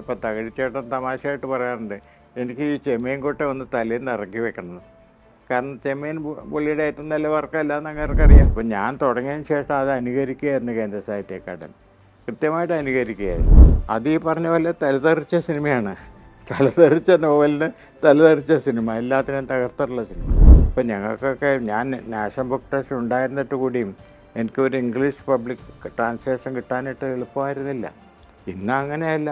ഇപ്പോൾ തകഴിച്ചേട്ടൻ തമാശയായിട്ട് പറയാറുണ്ട് എനിക്ക് ഈ ചെമ്മീൻ കൊട്ട ഒന്ന് തലയിൽ നിന്ന് ഇറക്കി വെക്കണം കാരണം ചെമ്മീൻ പുള്ളിയുടെ ഏറ്റവും നല്ല വർക്കല്ല എന്ന് അങ്ങേർക്കറിയാം അപ്പോൾ ഞാൻ തുടങ്ങിയതിന് ശേഷം അത് അനുകരിക്കുകയായിരുന്നു കേന്ദ്ര സാഹിത്യ അക്കാദമി കൃത്യമായിട്ട് അനുകരിക്കുകയായിരുന്നു അത് ഈ പറഞ്ഞ പോലെ തലതെറിച്ച സിനിമയാണ് തലതെറിച്ച നോവലിന് തലതെറിച്ച സിനിമ എല്ലാത്തിനും തകർത്തുള്ള സിനിമ ഇപ്പം ഞങ്ങൾക്കൊക്കെ ഞാൻ നാഷണൽ ബുക്ക് ട്രസ്റ്റ് ഉണ്ടായിരുന്നിട്ട് കൂടിയും എനിക്കൊരു ഇംഗ്ലീഷ് പബ്ലിക് ട്രാൻസ്ലേഷൻ കിട്ടാനായിട്ട് എളുപ്പമായിരുന്നില്ല ഇന്ന് അങ്ങനെയല്ല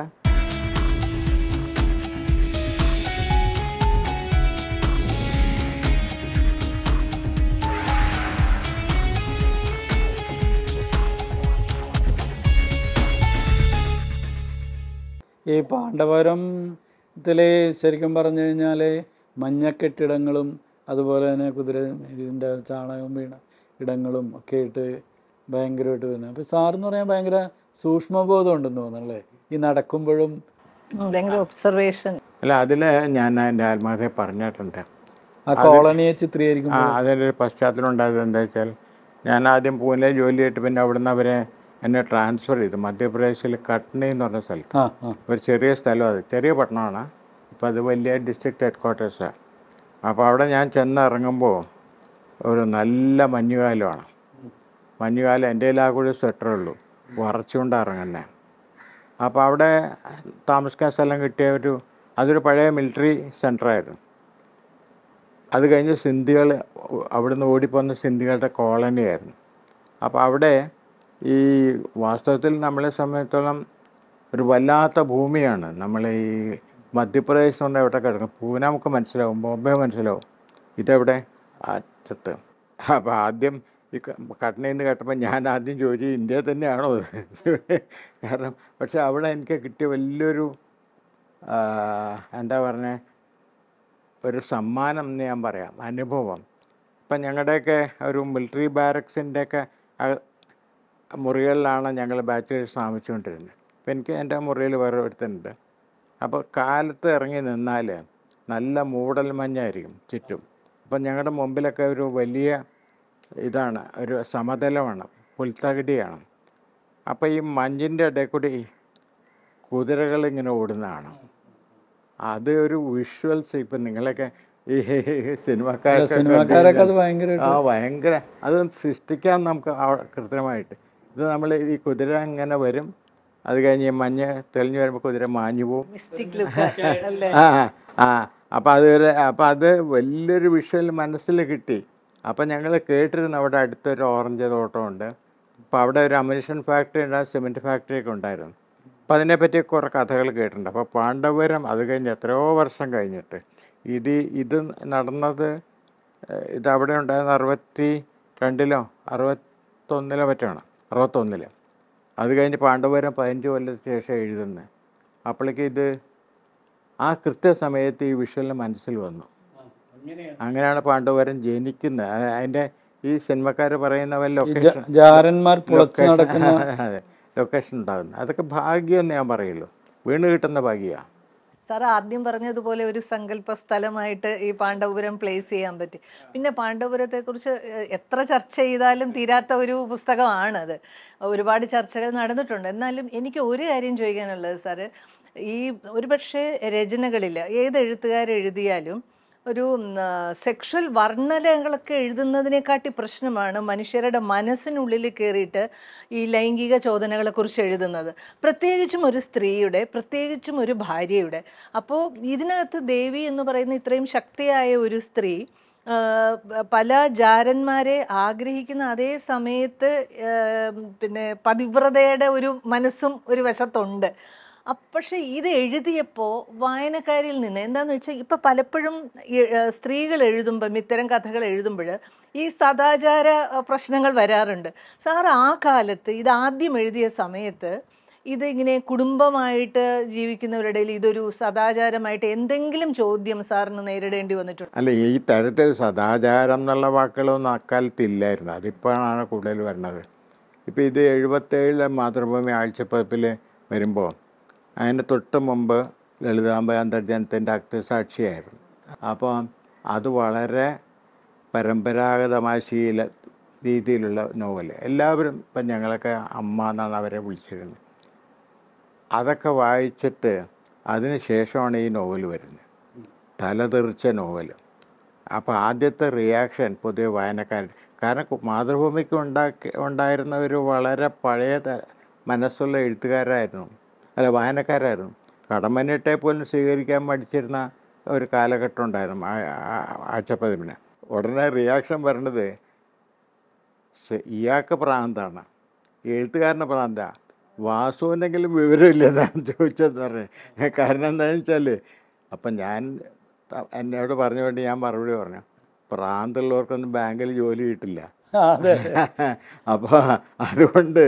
ഈ പാണ്ഡവരത്തിലെ ശരിക്കും പറഞ്ഞു കഴിഞ്ഞാൽ മഞ്ഞക്കെട്ടിടങ്ങളും അതുപോലെ തന്നെ കുതിര ഇതിൻ്റെ ചാണകം വീണ ഇടങ്ങളും ഒക്കെ ആയിട്ട് ഭയങ്കരമായിട്ട് വരുന്നത് അപ്പോൾ സാറെന്ന് പറയാൻ ഭയങ്കര സൂക്ഷ്മബോധം ഉണ്ടെന്ന് തോന്നുന്നല്ലേ ഈ നടക്കുമ്പോഴും ഭയങ്കര ഒബ്സർവേഷൻ അല്ല അതിൽ ഞാൻ എൻ്റെ ആത്മകഥയെ പറഞ്ഞിട്ടുണ്ട് ആ കോളനിയെ ചിത്രീകരിക്കും അതിൻ്റെ പശ്ചാത്തലം ഉണ്ടായത് എന്താ വെച്ചാൽ ഞാൻ ആദ്യം പൂനെ ജോലി ചെയ്തിട്ട് പിന്നെ അവിടുന്ന് അവരെ എന്നെ ട്രാൻസ്ഫർ ചെയ്തു മധ്യപ്രദേശിൽ കട്നി എന്ന് പറഞ്ഞ സ്ഥലത്ത് ഒരു ചെറിയ സ്ഥലം അത് ചെറിയ പട്ടണമാണ് ഇപ്പം അത് വലിയ ഡിസ്ട്രിക്ട് ഹെഡ് ക്വാർട്ടേഴ്സാണ് അപ്പോൾ അവിടെ ഞാൻ ചെന്നിറങ്ങുമ്പോൾ ഒരു നല്ല മഞ്ഞുകാലമാണ് മഞ്ഞുകാലം എൻ്റെ ആ കൂടി സ്വെറ്ററേ ഉള്ളൂ വറച്ചുകൊണ്ട് ഇറങ്ങുന്നത് അപ്പോൾ അവിടെ താമസിക്കാൻ സ്ഥലം കിട്ടിയ ഒരു അതൊരു പഴയ മിലിറ്ററി സെൻ്ററായിരുന്നു അത് കഴിഞ്ഞ് സിന്ധികൾ അവിടുന്ന് ഓടിപ്പോന്ന സിന്ധികളുടെ കോളനിയായിരുന്നു അപ്പോൾ അവിടെ ഈ വാസ്തവത്തിൽ നമ്മളെ സംബന്ധിച്ചോളം ഒരു വല്ലാത്ത ഭൂമിയാണ് നമ്മൾ ഈ മധ്യപ്രദേശ് കൊണ്ട് എവിടെ കിടക്കും പൂന നമുക്ക് മനസ്സിലാവും ബോംബെ മനസ്സിലാവും ഇതെവിടെ അറ്റത്ത് അപ്പോൾ ആദ്യം ഈ നിന്ന് കേട്ടപ്പോൾ ഞാൻ ആദ്യം ചോദിച്ചു ഇന്ത്യ തന്നെയാണോ കാരണം പക്ഷെ അവിടെ എനിക്ക് കിട്ടിയ വലിയൊരു എന്താ പറഞ്ഞ ഒരു സമ്മാനം എന്ന് ഞാൻ പറയാം അനുഭവം ഇപ്പം ഞങ്ങളുടെയൊക്കെ ഒരു മിലിറ്ററി ബാരക്സിൻ്റെയൊക്കെ മുറികളിലാണ് ഞങ്ങൾ ബാച്ചിലേഴ്സ് താമസിച്ചുകൊണ്ടിരുന്നത് അപ്പോൾ എനിക്ക് എൻ്റെ മുറിയിൽ വേറെ ഒരുത്തനുണ്ട് അപ്പോൾ കാലത്ത് ഇറങ്ങി നിന്നാൽ നല്ല മൂടൽ മഞ്ഞായിരിക്കും ചുറ്റും അപ്പം ഞങ്ങളുടെ മുമ്പിലൊക്കെ ഒരു വലിയ ഇതാണ് ഒരു സമതലമാണ് പുൽത്തകടിയാണ് അപ്പോൾ ഈ മഞ്ഞിൻ്റെ ഇടയിൽ കൂടി കുതിരകൾ ഇങ്ങനെ ഓടുന്നതാണ് അത് ഒരു വിഷ്വൽസ് ഇപ്പം നിങ്ങളൊക്കെ ഈ സിനിമക്കാരൊക്കെ ആ ഭയങ്കര അത് സൃഷ്ടിക്കാൻ നമുക്ക് കൃത്യമായിട്ട് ഇത് നമ്മൾ ഈ കുതിര അങ്ങനെ വരും അത് കഴിഞ്ഞ് മഞ്ഞ് തെളിഞ്ഞു വരുമ്പോൾ കുതിര മാഞ്ഞു പോവും ആ ആ അപ്പോൾ അത് അപ്പോൾ അത് വലിയൊരു വിഷ്വൽ മനസ്സിൽ കിട്ടി അപ്പോൾ ഞങ്ങൾ കേട്ടിരുന്നു അവിടെ അടുത്തൊരു ഓറഞ്ച് തോട്ടമുണ്ട് അപ്പോൾ അവിടെ ഒരു അമുനിഷൻ ഫാക്ടറി ഉണ്ടാകും സിമെൻറ്റ് ഫാക്ടറി ഒക്കെ ഉണ്ടായിരുന്നു അപ്പം അതിനെപ്പറ്റി കുറേ കഥകൾ കേട്ടിട്ടുണ്ട് അപ്പോൾ പാണ്ഡവരം അത് കഴിഞ്ഞ് എത്രയോ വർഷം കഴിഞ്ഞിട്ട് ഇത് ഇത് നടന്നത് ഇത് അവിടെ ഉണ്ടായിരുന്ന അറുപത്തി രണ്ടിലോ അറുപത്തൊന്നിലോ ആണ് അറുപത്തൊന്നിൽ അത് കഴിഞ്ഞ് പാണ്ഡവരം പതിനഞ്ച് കൊല്ലത്തിന് ശേഷം എഴുതുന്നത് അപ്പോഴേക്ക് ഇത് ആ കൃത്യസമയത്ത് ഈ വിഷ്വലിന് മനസ്സിൽ വന്നു അങ്ങനെയാണ് പാണ്ഡവരം ജനിക്കുന്നത് അതിൻ്റെ ഈ സിനിമക്കാർ പറയുന്ന പോലെ ലൊക്കേഷൻ ജാരന്മാർ ലൊക്കേഷൻ ഉണ്ടാകുന്നത് അതൊക്കെ ഭാഗ്യം എന്ന് ഞാൻ പറയുള്ളൂ വീണ് കിട്ടുന്ന ഭാഗ്യമാണ് സാർ ആദ്യം പറഞ്ഞതുപോലെ ഒരു സങ്കല്പ സ്ഥലമായിട്ട് ഈ പാണ്ഡവപുരം പ്ലേസ് ചെയ്യാൻ പറ്റി പിന്നെ പാണ്ഡവപുരത്തെക്കുറിച്ച് എത്ര ചർച്ച ചെയ്താലും തീരാത്ത ഒരു പുസ്തകമാണത് ഒരുപാട് ചർച്ചകൾ നടന്നിട്ടുണ്ട് എന്നാലും എനിക്ക് ഒരു കാര്യം ചോദിക്കാനുള്ളത് സാറ് ഈ ഒരുപക്ഷെ രചനകളിൽ ഏത് എഴുത്തുകാരെഴുതിയാലും ഒരു സെക്ഷൽ വർണ്ണനകളൊക്കെ എഴുതുന്നതിനെക്കാട്ടി പ്രശ്നമാണ് മനുഷ്യരുടെ മനസ്സിനുള്ളിൽ കയറിയിട്ട് ഈ ലൈംഗിക ചോദനകളെക്കുറിച്ച് എഴുതുന്നത് പ്രത്യേകിച്ചും ഒരു സ്ത്രീയുടെ പ്രത്യേകിച്ചും ഒരു ഭാര്യയുടെ അപ്പോൾ ഇതിനകത്ത് ദേവി എന്ന് പറയുന്ന ഇത്രയും ശക്തിയായ ഒരു സ്ത്രീ പല ജാരന്മാരെ ആഗ്രഹിക്കുന്ന അതേ സമയത്ത് പിന്നെ പതിവ്രതയുടെ ഒരു മനസ്സും ഒരു വശത്തുണ്ട് പക്ഷെ ഇത് എഴുതിയപ്പോൾ വായനക്കാരിൽ നിന്ന് എന്താണെന്ന് വെച്ചാൽ ഇപ്പം പലപ്പോഴും സ്ത്രീകൾ എഴുതുമ്പം ഇത്തരം കഥകൾ എഴുതുമ്പോൾ ഈ സദാചാര പ്രശ്നങ്ങൾ വരാറുണ്ട് സാർ ആ കാലത്ത് ഇത് ആദ്യം എഴുതിയ സമയത്ത് ഇതിങ്ങനെ കുടുംബമായിട്ട് ജീവിക്കുന്നവരുടെ ഇതൊരു സദാചാരമായിട്ട് എന്തെങ്കിലും ചോദ്യം സാറിന് നേരിടേണ്ടി വന്നിട്ടുണ്ട് അല്ല ഈ തരത്തിൽ സദാചാരം എന്നുള്ള വാക്കുകളൊന്നും അക്കാലത്ത് ഇല്ലായിരുന്നു അതിപ്പോഴാണ് കൂടുതൽ വരുന്നത് ഇപ്പം ഇത് എഴുപത്തേഴിലെ മാതൃഭൂമി ആഴ്ചപ്പതിപ്പിൽ വരുമ്പോൾ അതിൻ്റെ തൊട്ട് മുമ്പ് ലളിതാംബയ അന്തർജനത്തിൻ്റെ അക്തസാക്ഷിയായിരുന്നു അപ്പോൾ അത് വളരെ പരമ്പരാഗതമായ ശീല രീതിയിലുള്ള നോവൽ എല്ലാവരും ഇപ്പം ഞങ്ങളൊക്കെ അമ്മ എന്നാണ് അവരെ വിളിച്ചിരുന്നത് അതൊക്കെ വായിച്ചിട്ട് അതിന് ശേഷമാണ് ഈ നോവൽ വരുന്നത് തലതെറിച്ച നോവൽ അപ്പോൾ ആദ്യത്തെ റിയാക്ഷൻ പൊതുവെ വായനക്കാരൻ കാരണം മാതൃഭൂമിക്ക് ഉണ്ടാക്കി ഉണ്ടായിരുന്നവർ വളരെ പഴയ മനസ്സുള്ള എഴുത്തുകാരായിരുന്നു അല്ല വായനക്കാരായിരുന്നു കടമ്പനിട്ടെ പോലും സ്വീകരിക്കാൻ മടിച്ചിരുന്ന ഒരു കാലഘട്ടം ഉണ്ടായിരുന്നു ആച്ചപ്പതിമിന് ഉടനെ റിയാക്ഷൻ വരേണ്ടത് ഇയാൾക്ക് പ്രാന്താണ് എഴുത്തുകാരൻ്റെ പ്രാന്ത വാസുവിനെങ്കിലും വിവരമില്ലെന്നാണ് ചോദിച്ചതെന്ന് പറഞ്ഞു കാരണം എന്താണെന്ന് വെച്ചാൽ അപ്പം ഞാൻ എന്നോട് വേണ്ടി ഞാൻ മറുപടി പറഞ്ഞു പ്രാന്തമുള്ളവർക്കൊന്നും ബാങ്കിൽ ജോലി കിട്ടില്ല അപ്പോൾ അതുകൊണ്ട്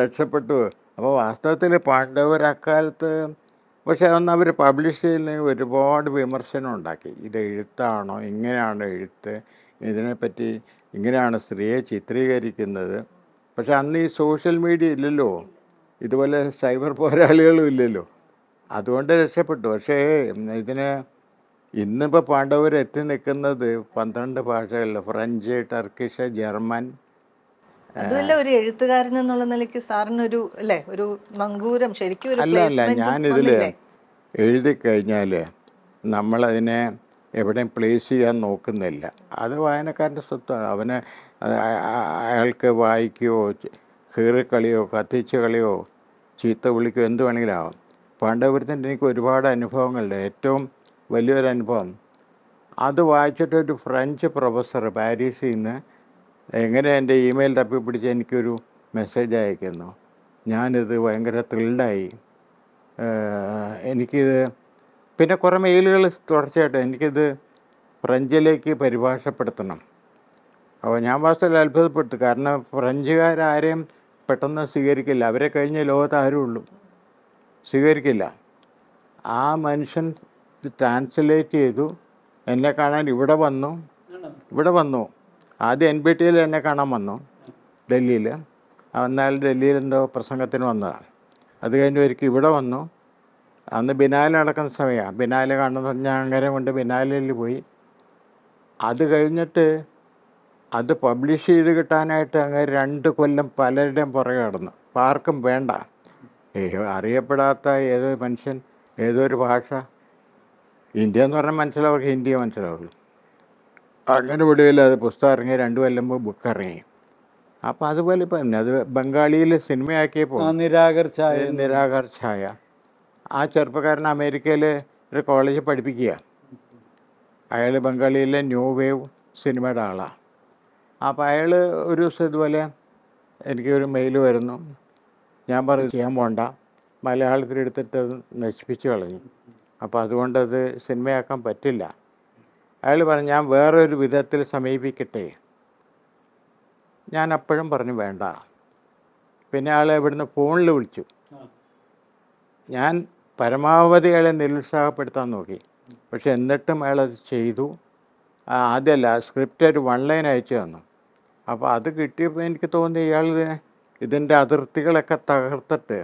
രക്ഷപ്പെട്ടു അപ്പോൾ വാസ്തവത്തിൽ പാണ്ഡവർ അക്കാലത്ത് പക്ഷേ അന്ന് അവർ പബ്ലിഷ് ചെയ്യുന്ന ഒരുപാട് വിമർശനം ഉണ്ടാക്കി ഇത് എഴുത്താണോ ഇങ്ങനെയാണ് എഴുത്ത് ഇതിനെപ്പറ്റി ഇങ്ങനെയാണ് സ്ത്രീയെ ചിത്രീകരിക്കുന്നത് പക്ഷേ അന്ന് ഈ സോഷ്യൽ മീഡിയ ഇല്ലല്ലോ ഇതുപോലെ സൈബർ പോരാളികളും ഇല്ലല്ലോ അതുകൊണ്ട് രക്ഷപ്പെട്ടു പക്ഷേ ഇതിന് ഇന്നിപ്പോൾ പാണ്ഡവർ എത്തി നിൽക്കുന്നത് പന്ത്രണ്ട് ഭാഷകളിൽ ഫ്രഞ്ച് ടർക്കിഷ് ജർമ്മൻ അതുമല്ല ഒരു എഴുത്തുകാരൻ എന്നുള്ള നിലയ്ക്ക് സാറിനൊരു അല്ലേ ഒരു നങ്കൂരം ശരിക്കും ഒരു അല്ല അല്ല ഞാനിതിൽ എഴുതി കഴിഞ്ഞാൽ നമ്മളതിനെ എവിടെയും പ്ലേസ് ചെയ്യാൻ നോക്കുന്നില്ല അത് വായനക്കാരൻ്റെ സ്വത്താണ് അവന് അയാൾക്ക് വായിക്കുകയോ കീറിക്കളിയോ കത്തിച്ച് കളിയോ ചീത്ത വിളിക്കോ എന്ത് വേണമെങ്കിലും ആവാം പാണ്ഡവപുരത്തിൻ്റെ എനിക്ക് ഒരുപാട് അനുഭവങ്ങളുണ്ട് ഏറ്റവും വലിയൊരു അനുഭവം അത് വായിച്ചിട്ടൊരു ഫ്രഞ്ച് പ്രൊഫസർ പാരീസിൽ നിന്ന് എങ്ങനെ എൻ്റെ ഇമെയിൽ തപ്പിപ്പിടിച്ച് എനിക്കൊരു മെസ്സേജ് അയക്കുന്നു ഞാനിത് ഭയങ്കര ത്രിൽഡായി എനിക്കിത് പിന്നെ കുറേ മെയിലുകൾ തുടർച്ചയായിട്ട് എനിക്കിത് ഫ്രഞ്ചിലേക്ക് പരിഭാഷപ്പെടുത്തണം അപ്പോൾ ഞാൻ വാസ്തവത്തിൽ അത്ഭുതപ്പെടുത്തും കാരണം ഫ്രഞ്ചുകാരാരെയും പെട്ടെന്ന് സ്വീകരിക്കില്ല അവരെ കഴിഞ്ഞ ലോകത്ത് ആരും ഉള്ളൂ സ്വീകരിക്കില്ല ആ മനുഷ്യൻ ട്രാൻസ്ലേറ്റ് ചെയ്തു എന്നെ കാണാൻ ഇവിടെ വന്നു ഇവിടെ വന്നു ആദ്യം എൻ ബി ടിയിൽ എന്നെ കാണാൻ വന്നു ഡൽഹിയിൽ എന്നാൽ ഡൽഹിയിൽ എന്തോ പ്രസംഗത്തിന് വന്നതാണ് അത് കഴിഞ്ഞ് ഒരിക്കൽ ഇവിടെ വന്നു അന്ന് ബിനാല നടക്കുന്ന സമയമാണ് ബിനാല കാണുന്ന ഞാൻ അങ്ങനെ കൊണ്ട് ബിനാലയിൽ പോയി അത് കഴിഞ്ഞിട്ട് അത് പബ്ലിഷ് ചെയ്ത് കിട്ടാനായിട്ട് അങ്ങനെ രണ്ട് കൊല്ലം പലരുടെയും പുറകെ കടന്നു ആർക്കും വേണ്ട അറിയപ്പെടാത്ത ഏതോ മനുഷ്യൻ ഏതോ ഒരു ഭാഷ ഇന്ത്യ എന്ന് പറഞ്ഞാൽ മനസ്സിലാവും ഹിന്ദിയെ മനസ്സിലാവുള്ളൂ അങ്ങനെ ഒടുവിൽ അത് പുസ്തകം ഇറങ്ങി രണ്ട് കൊല്ലം ബുക്ക് ഇറങ്ങി അപ്പോൾ അതുപോലെ ഇപ്പം അത് ബംഗാളിയിൽ സിനിമയാക്കിയപ്പോൾ നിരാകർച്ചായ നിരാകർച്ചായ ആ ചെറുപ്പക്കാരൻ അമേരിക്കയിൽ ഒരു കോളേജിൽ പഠിപ്പിക്കുക അയാൾ ബംഗാളിയിലെ ന്യൂ വേവ് സിനിമയുടെ ആളാണ് അപ്പോൾ അയാൾ ഒരു ദിവസം ഇതുപോലെ എനിക്കൊരു മെയിൽ വരുന്നു ഞാൻ പറഞ്ഞു ചെയ്യാൻ പോണ്ട മലയാളത്തിൽ അത് നശിപ്പിച്ച് കളഞ്ഞു അപ്പോൾ അതുകൊണ്ടത് സിനിമയാക്കാൻ പറ്റില്ല അയാൾ പറഞ്ഞു ഞാൻ വേറൊരു വിധത്തിൽ സമീപിക്കട്ടെ ഞാൻ അപ്പോഴും പറഞ്ഞു വേണ്ട പിന്നെ ആൾ ഇവിടുന്ന് ഫോണിൽ വിളിച്ചു ഞാൻ പരമാവധി അയാളെ നിരുത്സാഹപ്പെടുത്താൻ നോക്കി പക്ഷെ എന്നിട്ടും അയാളത് ചെയ്തു ആദ്യമല്ല സ്ക്രിപ്റ്റ് ഒരു വൺ ലൈൻ അയച്ചു തന്നു അപ്പോൾ അത് കിട്ടിയപ്പോൾ എനിക്ക് തോന്നി ഇയാൾ ഇതിൻ്റെ അതിർത്തികളൊക്കെ തകർത്തിട്ട്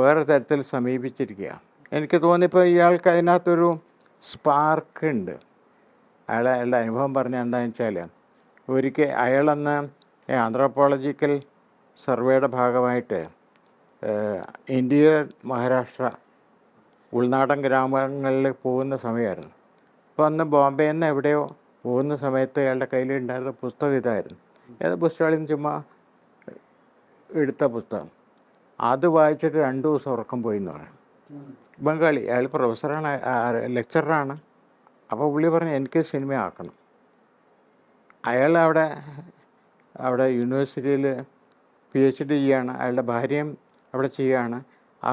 വേറെ തരത്തിൽ സമീപിച്ചിരിക്കുക എനിക്ക് തോന്നിയപ്പോൾ ഇയാൾക്ക് അതിനകത്തൊരു സ്പാർക്ക് ഉണ്ട് അയാൾ അയാളുടെ അനുഭവം പറഞ്ഞ എന്താണെന്ന് വെച്ചാൽ ഒരിക്കൽ അയാളന്ന് ആന്ത്രോപോളജിക്കൽ സർവേയുടെ ഭാഗമായിട്ട് ഇന്ത്യ മഹാരാഷ്ട്ര ഉൾനാടൻ ഗ്രാമങ്ങളിൽ പോകുന്ന സമയമായിരുന്നു അപ്പോൾ അന്ന് ബോംബെയിൽ നിന്ന് എവിടെയോ പോകുന്ന സമയത്ത് അയാളുടെ ഉണ്ടായിരുന്ന പുസ്തകം ഇതായിരുന്നു ഏത് പുസ്തകങ്ങളിൽ ചുമ്മാ എടുത്ത പുസ്തകം അത് വായിച്ചിട്ട് രണ്ട് ദിവസം ഉറക്കം പോയി എന്ന് പറയാം ബംഗാളി അയാൾ പ്രൊഫസറാണ് ലെക്ചറാണ് അപ്പോൾ പുള്ളി പറഞ്ഞു എനിക്ക് സിനിമ ആക്കണം അയാൾ അവിടെ അവിടെ യൂണിവേഴ്സിറ്റിയിൽ പി എച്ച് ഡി ചെയ്യാണ് അയാളുടെ ഭാര്യയും അവിടെ ചെയ്യുകയാണ്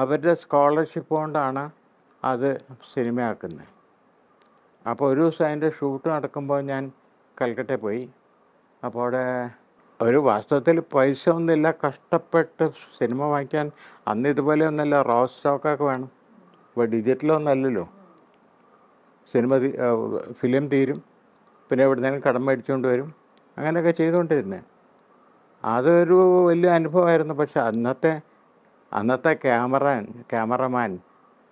അവരുടെ സ്കോളർഷിപ്പ് കൊണ്ടാണ് അത് സിനിമയാക്കുന്നത് അപ്പോൾ ഒരു ദിവസം അതിൻ്റെ ഷൂട്ട് നടക്കുമ്പോൾ ഞാൻ കൽക്കട്ട പോയി അപ്പോൾ അവിടെ ഒരു വാസ്തവത്തിൽ പൈസ ഒന്നുമില്ല കഷ്ടപ്പെട്ട് സിനിമ വാങ്ങിക്കാൻ അന്ന് ഇതുപോലെ ഒന്നല്ല റോ സ്റ്റോക്കൊക്കെ വേണം ഇപ്പോൾ ഡിജിറ്റലൊന്നല്ലല്ലോ സിനിമ ഫിലിം തീരും പിന്നെ എവിടുന്നെങ്കിലും കടം മേടിച്ചുകൊണ്ട് വരും അങ്ങനെയൊക്കെ ചെയ്തുകൊണ്ടിരുന്നത് അതൊരു വലിയ അനുഭവമായിരുന്നു പക്ഷെ അന്നത്തെ അന്നത്തെ ക്യാമറ ക്യാമറമാൻ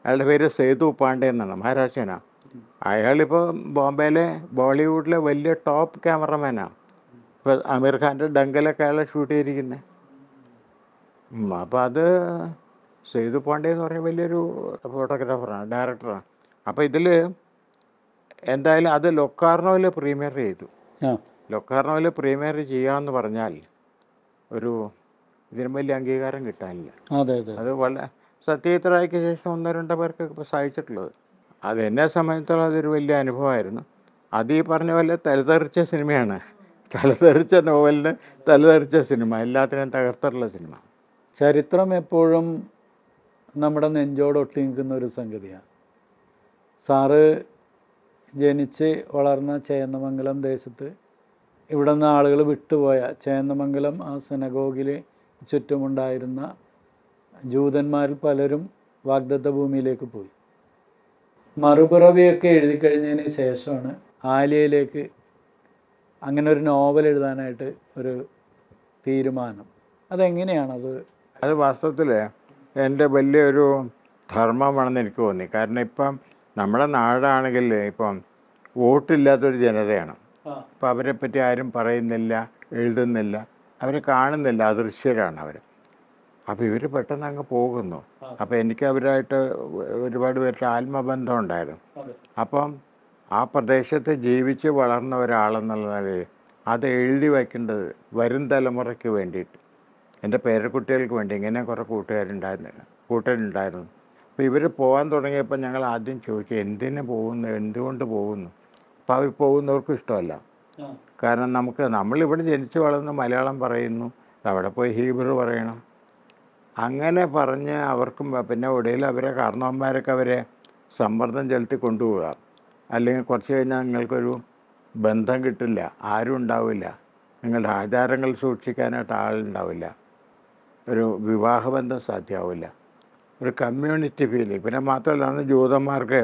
അയാളുടെ പേര് സേതു പാണ്ഡെ എന്നാണ് മഹാരാഷ്ട്രനാണ് അയാളിപ്പോൾ ബോംബെയിലെ ബോളിവുഡിലെ വലിയ ടോപ്പ് ക്യാമറമാനാണ് ഇപ്പോൾ ആമിർ ഖാൻ്റെ ഡങ്കലൊക്കെ അയാളെ ഷൂട്ട് ചെയ്തിരിക്കുന്നത് അപ്പോൾ അത് സേതു പാണ്ഡെ എന്ന് പറയുന്ന വലിയൊരു ഫോട്ടോഗ്രാഫറാണ് ഡയറക്ടറാണ് അപ്പോൾ ഇതിൽ എന്തായാലും അത് ലൊക്കാർണോയിൽ പ്രീമിയർ ചെയ്തു ലൊക്കാർണോയിൽ പ്രീമിയർ ചെയ്യാന്ന് പറഞ്ഞാൽ ഒരു ഇതിനും വലിയ അംഗീകാരം കിട്ടാനില്ല അത് വളരെ സത്യജിത്രായ്ക്ക് ശേഷം ഒന്നോ രണ്ടോ പേർക്ക് സഹായിച്ചിട്ടുള്ളത് എന്നെ സംബന്ധിച്ചോളം അതൊരു വലിയ അനുഭവമായിരുന്നു അത് ഈ പറഞ്ഞ പോലെ തലതെറിച്ച സിനിമയാണ് തലതെറിച്ച നോവലിന് തലതെറിച്ച സിനിമ എല്ലാത്തിനെയും തകർത്തിട്ടുള്ള സിനിമ ചരിത്രം എപ്പോഴും നമ്മുടെ നെഞ്ചോടൊട്ടി നിൽക്കുന്ന ഒരു സംഗതിയാണ് സാറ് ജനിച്ച് വളർന്ന ചേന്നമംഗലം ദേശത്ത് ഇവിടെ നിന്ന് ആളുകൾ വിട്ടുപോയ ചേന്നമംഗലം ആ സെനഗോഗിൽ ചുറ്റുമുണ്ടായിരുന്ന ജൂതന്മാരിൽ പലരും വാഗ്ദത്ത ഭൂമിയിലേക്ക് പോയി മറുപിറവിയൊക്കെ എഴുതി കഴിഞ്ഞതിന് ശേഷമാണ് ആലിയയിലേക്ക് അങ്ങനെ ഒരു നോവൽ എഴുതാനായിട്ട് ഒരു തീരുമാനം അതെങ്ങനെയാണത് അത് വാസ്തവത്തിൽ എൻ്റെ വലിയൊരു ധർമ്മമാണെന്ന് എനിക്ക് തോന്നി കാരണം ഇപ്പം നമ്മുടെ നാടാണെങ്കിൽ ഇപ്പം വോട്ടില്ലാത്തൊരു ജനതയാണ് അപ്പം അവരെ പറ്റി ആരും പറയുന്നില്ല എഴുതുന്നില്ല അവരെ കാണുന്നില്ല അദൃശ്യരാണ് അവർ അപ്പോൾ ഇവർ പെട്ടെന്ന് അങ്ങ് പോകുന്നു അപ്പോൾ എനിക്ക് അവരായിട്ട് ഒരുപാട് പേരുടെ ആത്മബന്ധം ഉണ്ടായിരുന്നു അപ്പം ആ പ്രദേശത്ത് ജീവിച്ച് വളർന്ന ഒരാളെന്നുള്ള നിലയിൽ അത് എഴുതി വയ്ക്കേണ്ടത് വരും തലമുറയ്ക്ക് വേണ്ടിയിട്ട് എൻ്റെ പേരക്കുട്ടികൾക്ക് വേണ്ടി ഇങ്ങനെ കുറേ കൂട്ടുകാരുണ്ടായിരുന്നു കൂട്ടരുണ്ടായിരുന്നു അപ്പോൾ ഇവർ പോകാൻ തുടങ്ങിയപ്പോൾ ഞങ്ങൾ ആദ്യം ചോദിച്ചു എന്തിന് പോകുന്നു എന്തുകൊണ്ട് പോകുന്നു അവർ പോകുന്നവർക്കും ഇഷ്ടമല്ല കാരണം നമുക്ക് നമ്മളിവിടെ ജനിച്ചു വളർന്ന് മലയാളം പറയുന്നു അവിടെ പോയി ഹീബ്രു പറയണം അങ്ങനെ പറഞ്ഞ് അവർക്കും പിന്നെ ഒടുവിൽ അവരെ കാരണവന്മാരൊക്കെ അവരെ സമ്മർദ്ദം ചെലുത്തി കൊണ്ടുപോവുക അല്ലെങ്കിൽ കുറച്ച് കഴിഞ്ഞാൽ നിങ്ങൾക്കൊരു ബന്ധം കിട്ടില്ല ആരും ഉണ്ടാവില്ല നിങ്ങളുടെ ആചാരങ്ങൾ സൂക്ഷിക്കാനായിട്ട് ആളുണ്ടാവില്ല ഒരു വിവാഹബന്ധം സാധ്യമാവില്ല ഒരു കമ്മ്യൂണിറ്റി ഫീലിംഗ് പിന്നെ മാത്രമല്ല അന്ന് ജൂതന്മാർക്ക്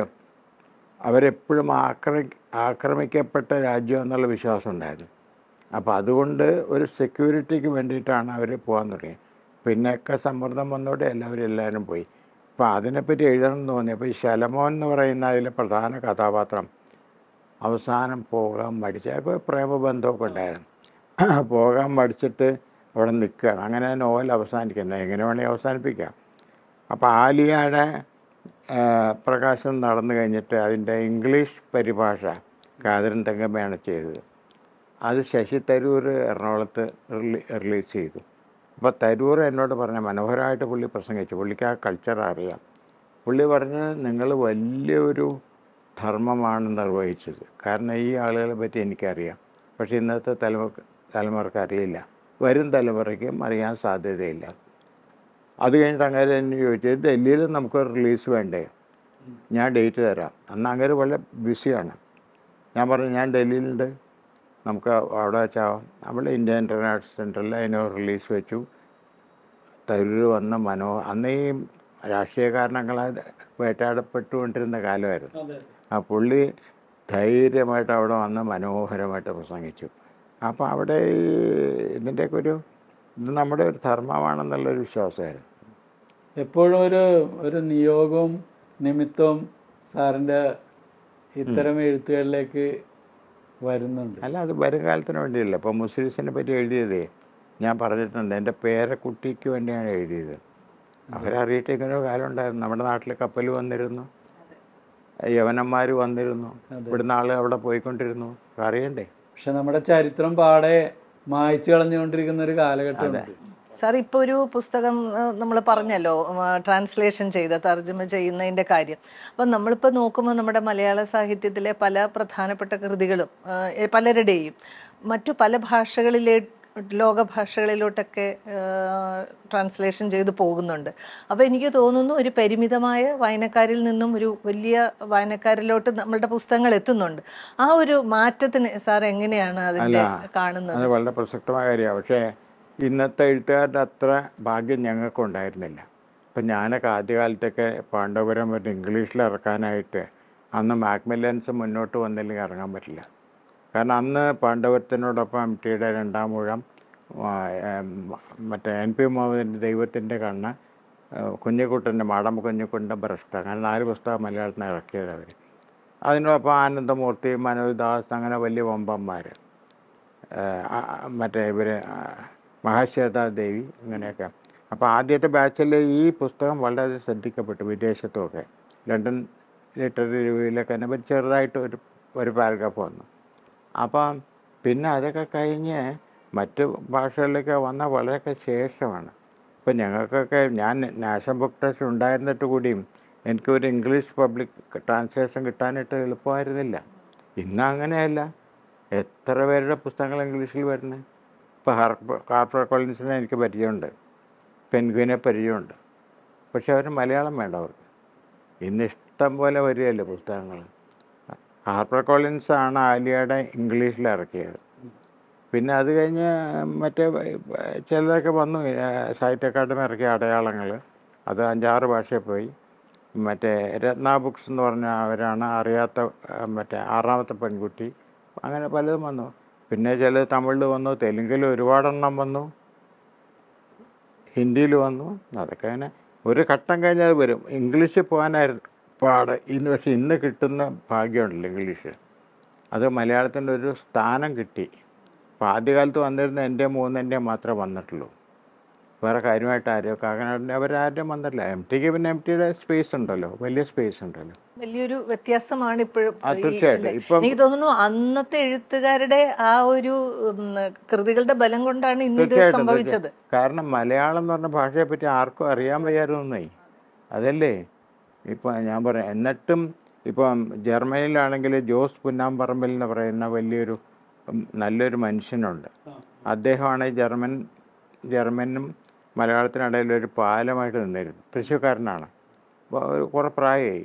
അവരെപ്പോഴും ആക്രമി ആക്രമിക്കപ്പെട്ട രാജ്യം എന്നുള്ള വിശ്വാസം ഉണ്ടായിരുന്നു അപ്പോൾ അതുകൊണ്ട് ഒരു സെക്യൂരിറ്റിക്ക് വേണ്ടിയിട്ടാണ് അവർ പോകാൻ തുടങ്ങിയത് പിന്നെയൊക്കെ സമ്മർദ്ദം വന്നതോടെ എല്ലാവരും എല്ലാവരും പോയി അപ്പോൾ അതിനെപ്പറ്റി എഴുതണം എന്ന് തോന്നി അപ്പോൾ ഈ ശലമോൻ എന്ന് പറയുന്ന അതിലെ പ്രധാന കഥാപാത്രം അവസാനം പോകാൻ മടിച്ച അപ്പോൾ പ്രേമബന്ധമൊക്കെ ഉണ്ടായിരുന്നു പോകാൻ മടിച്ചിട്ട് അവിടെ നിൽക്കുകയാണ് അങ്ങനെ നോവൽ അവസാനിക്കുന്നത് എങ്ങനെ വേണമെങ്കിൽ അവസാനിപ്പിക്കാം അപ്പോൾ ആലിയയുടെ പ്രകാശനം നടന്നു കഴിഞ്ഞിട്ട് അതിൻ്റെ ഇംഗ്ലീഷ് പരിഭാഷ കാതരൻ തങ്കമ്മയാണ് ചെയ്തത് അത് ശശി തരൂർ എറണാകുളത്ത് റിലീസ് ചെയ്തു അപ്പോൾ തരൂർ എന്നോട് പറഞ്ഞ മനോഹരമായിട്ട് പുള്ളി പ്രസംഗിച്ചു പുള്ളിക്ക് ആ കൾച്ചർ അറിയാം പുള്ളി പറഞ്ഞ് നിങ്ങൾ വലിയൊരു ധർമ്മമാണ് നിർവഹിച്ചത് കാരണം ഈ ആളുകളെ പറ്റി എനിക്കറിയാം പക്ഷേ ഇന്നത്തെ തലമുറ തലമുറക്ക് അറിയില്ല വരും തലമുറയ്ക്കും അറിയാൻ സാധ്യതയില്ല അത് കഴിഞ്ഞിട്ട് അങ്ങനെ എന്നെ ചോദിച്ചു ഡൽഹിയിൽ നമുക്ക് റിലീസ് വേണ്ടേ ഞാൻ ഡേറ്റ് തരാം അന്ന് അങ്ങനെ വളരെ ബിസിയാണ് ഞാൻ പറഞ്ഞു ഞാൻ ഡൽഹിയിലുണ്ട് നമുക്ക് അവിടെ വെച്ചാവാം നമ്മൾ ഇന്ത്യ ഇന്റർനാഷണൽ സെൻറ്ററിൽ അതിനെ റിലീസ് വെച്ചു തരൂർ വന്ന മനോ അന്ന് ഈ രാഷ്ട്രീയ കാരണങ്ങളാൽ വേട്ടാടപ്പെട്ടുകൊണ്ടിരുന്ന കാലമായിരുന്നു ആ പുള്ളി ധൈര്യമായിട്ട് അവിടെ വന്ന് മനോഹരമായിട്ട് പ്രസംഗിച്ചു അപ്പോൾ അവിടെ ഇതിൻ്റെയൊക്കെ ഒരു ഇത് നമ്മുടെ ഒരു ധർമ്മമാണെന്നുള്ളൊരു വിശ്വാസമായിരുന്നു എപ്പോഴും ഒരു ഒരു നിയോഗവും നിമിത്തവും സാറിൻ്റെ ഇത്തരം എഴുത്തുകളിലേക്ക് വരുന്നുണ്ട് അല്ല അത് വരും കാലത്തിന് വേണ്ടിയല്ല ഇപ്പോൾ മുസ്ലിംസിനെ പറ്റി എഴുതിയതേ ഞാൻ പറഞ്ഞിട്ടുണ്ട് എൻ്റെ പേരക്കുട്ടിക്ക് വേണ്ടിയാണ് എഴുതിയത് അവരറിയിട്ട് ഇങ്ങനെ കാലം ഉണ്ടായിരുന്നു നമ്മുടെ നാട്ടിൽ കപ്പൽ വന്നിരുന്നു യവനന്മാർ വന്നിരുന്നു ഇവിടുന്ന് ആൾ അവിടെ പോയിക്കൊണ്ടിരുന്നു അറിയണ്ടേ പക്ഷെ നമ്മുടെ ചരിത്രം പാടെ മായച്ചു കളഞ്ഞുകൊണ്ടിരിക്കുന്ന ഒരു കാലഘട്ടം സാർ ഇപ്പോൾ ഒരു പുസ്തകം നമ്മൾ പറഞ്ഞല്ലോ ട്രാൻസ്ലേഷൻ ചെയ്ത തർജ്ജമ ചെയ്യുന്നതിൻ്റെ കാര്യം അപ്പം നമ്മളിപ്പോൾ നോക്കുമ്പോൾ നമ്മുടെ മലയാള സാഹിത്യത്തിലെ പല പ്രധാനപ്പെട്ട കൃതികളും പലരുടെയും മറ്റു പല ഭാഷകളിലേ ലോക ഭാഷകളിലോട്ടൊക്കെ ട്രാൻസ്ലേഷൻ ചെയ്തു പോകുന്നുണ്ട് അപ്പോൾ എനിക്ക് തോന്നുന്നു ഒരു പരിമിതമായ വായനക്കാരിൽ നിന്നും ഒരു വലിയ വായനക്കാരിലോട്ട് നമ്മളുടെ പുസ്തകങ്ങൾ എത്തുന്നുണ്ട് ആ ഒരു മാറ്റത്തിന് സാർ എങ്ങനെയാണ് അതിൻ്റെ കാണുന്നത് അത് വളരെ പ്രസക്തമായ കാര്യമാണ് പക്ഷേ ഇന്നത്തെ എഴുത്തുകാരുടെ അത്ര ഭാഗ്യം ഉണ്ടായിരുന്നില്ല ഇപ്പം ഞാനൊക്കെ ആദ്യകാലത്തൊക്കെ പാണ്ഡവപുരം ഒരു ഇംഗ്ലീഷിൽ ഇറക്കാനായിട്ട് അന്ന് മാക്മില്ലൻസ് മുന്നോട്ട് വന്നില്ലെങ്കിൽ ഇറങ്ങാൻ പറ്റില്ല കാരണം അന്ന് പാണ്ഡവത്തിനോടൊപ്പം എം ടിയുടെ രണ്ടാം മുഴം മറ്റേ എൻ പി മുഹമ്മദിൻ്റെ ദൈവത്തിൻ്റെ കണ്ണ് കുഞ്ഞിക്കുട്ടൻ്റെ മാടം കുഞ്ഞിക്കുട്ടൻ്റെ ഭ്രഷ്ട അങ്ങനെ നാല് പുസ്തകം മലയാളത്തിൽ ഇറക്കിയത് അവർ അതിനോടൊപ്പം ആനന്ദമൂർത്തി മനോജ് ദാസ് അങ്ങനെ വലിയ വമ്പന്മാർ മറ്റേ ഇവർ മഹാശ്വേതാ ദേവി ഇങ്ങനെയൊക്കെ അപ്പോൾ ആദ്യത്തെ ബാച്ചിൽ ഈ പുസ്തകം വളരെ ശ്രദ്ധിക്കപ്പെട്ടു വിദേശത്തുമൊക്കെ ലണ്ടൻ ലിറ്റററി റിവ്യൂവിലൊക്കെ തന്നെ ചെറുതായിട്ട് ഒരു ഒരു പാരഗ്രാഫ് വന്നു അപ്പം പിന്നെ അതൊക്കെ കഴിഞ്ഞ് മറ്റ് ഭാഷകളിലൊക്കെ വന്ന വളരെ ശേഷമാണ് ഇപ്പം ഞങ്ങൾക്കൊക്കെ ഞാൻ നാഷണൽ ബുക്ക് ട്രസ്റ്റ് ഉണ്ടായിരുന്നിട്ട് കൂടിയും എനിക്ക് ഒരു ഇംഗ്ലീഷ് പബ്ലിക് ട്രാൻസ്ലേഷൻ കിട്ടാനായിട്ട് എളുപ്പമായിരുന്നില്ല ഇന്ന് അങ്ങനെയല്ല എത്ര പേരുടെ പുസ്തകങ്ങൾ ഇംഗ്ലീഷിൽ വരുന്നത് ഇപ്പോൾ ഹാർപ്പർ ഹാർപ്പർ കോളിൻസിനെ എനിക്ക് പരിചയമുണ്ട് പെൻഗ്വിനെ പരിചയമുണ്ട് പക്ഷെ അവർ മലയാളം വേണ്ട അവർക്ക് ഇന്ന് ഇഷ്ടം പോലെ വരികയല്ലേ പുസ്തകങ്ങൾ ഹാർപ്പർ കോളിൻസ് ആണ് ആലിയയുടെ ഇംഗ്ലീഷിൽ ഇറക്കിയത് പിന്നെ അത് കഴിഞ്ഞ് മറ്റേ ചിലതൊക്കെ വന്നു സാഹിത്യ അക്കാദമി ഇറക്കിയ അടയാളങ്ങൾ അത് അഞ്ചാറ് ഭാഷയിൽ പോയി മറ്റേ രത്ന ബുക്സ് എന്ന് പറഞ്ഞ അവരാണ് അറിയാത്ത മറ്റേ ആറാമത്തെ പെൺകുട്ടി അങ്ങനെ പലതും വന്നു പിന്നെ ചിലത് തമിഴിൽ വന്നു തെലുങ്കിൽ ഒരുപാടെണ്ണം വന്നു ഹിന്ദിയിൽ വന്നു അതൊക്കെ അങ്ങനെ ഒരു ഘട്ടം കഴിഞ്ഞാൽ വരും ഇംഗ്ലീഷിൽ പോകാനായിരുന്നു പാട് ഇന്ന് പക്ഷേ ഇന്ന് കിട്ടുന്ന ഭാഗ്യമുണ്ടല്ലോ ഇംഗ്ലീഷ് അത് മലയാളത്തിൻ്റെ ഒരു സ്ഥാനം കിട്ടി അപ്പോൾ ആദ്യകാലത്ത് വന്നിരുന്ന എൻ്റെ മൂന്നെൻ്റെ മാത്രമേ വന്നിട്ടുള്ളൂ വേറെ കാര്യമായിട്ട് ആരും കാക്കനാടിൻ്റെ അവരാരും വന്നിട്ടില്ല എം ടിക്ക് പിന്നെ എം ടിയുടെ സ്പേസ് ഉണ്ടല്ലോ വലിയ സ്പേസ് ഉണ്ടല്ലോ വലിയൊരു വ്യത്യാസമാണ് ഇപ്പോഴും തീർച്ചയായിട്ടും ഇപ്പം എനിക്ക് തോന്നുന്നു അന്നത്തെ എഴുത്തുകാരുടെ ആ ഒരു കൃതികളുടെ ബലം കൊണ്ടാണ് ഇന്ന് സംഭവിച്ചത് കാരണം മലയാളം എന്ന് പറഞ്ഞ ഭാഷയെ പറ്റി ആർക്കും അറിയാൻ വയ്യായിരുന്നു അതല്ലേ ഇപ്പോൾ ഞാൻ പറയാം എന്നിട്ടും ഇപ്പം ജർമ്മനിയിലാണെങ്കിൽ ജോസ് പുന്നാമ്പറമ്പിൽ എന്ന് പറയുന്ന വലിയൊരു നല്ലൊരു മനുഷ്യനുണ്ട് അദ്ദേഹമാണ് ജർമ്മൻ ജർമ്മനും മലയാളത്തിനിടയിൽ ഒരു പാലമായിട്ട് നിന്നിരുന്നു തൃശ്ശൂർക്കാരനാണ് അപ്പോൾ ഒരു കുറേ പ്രായമായി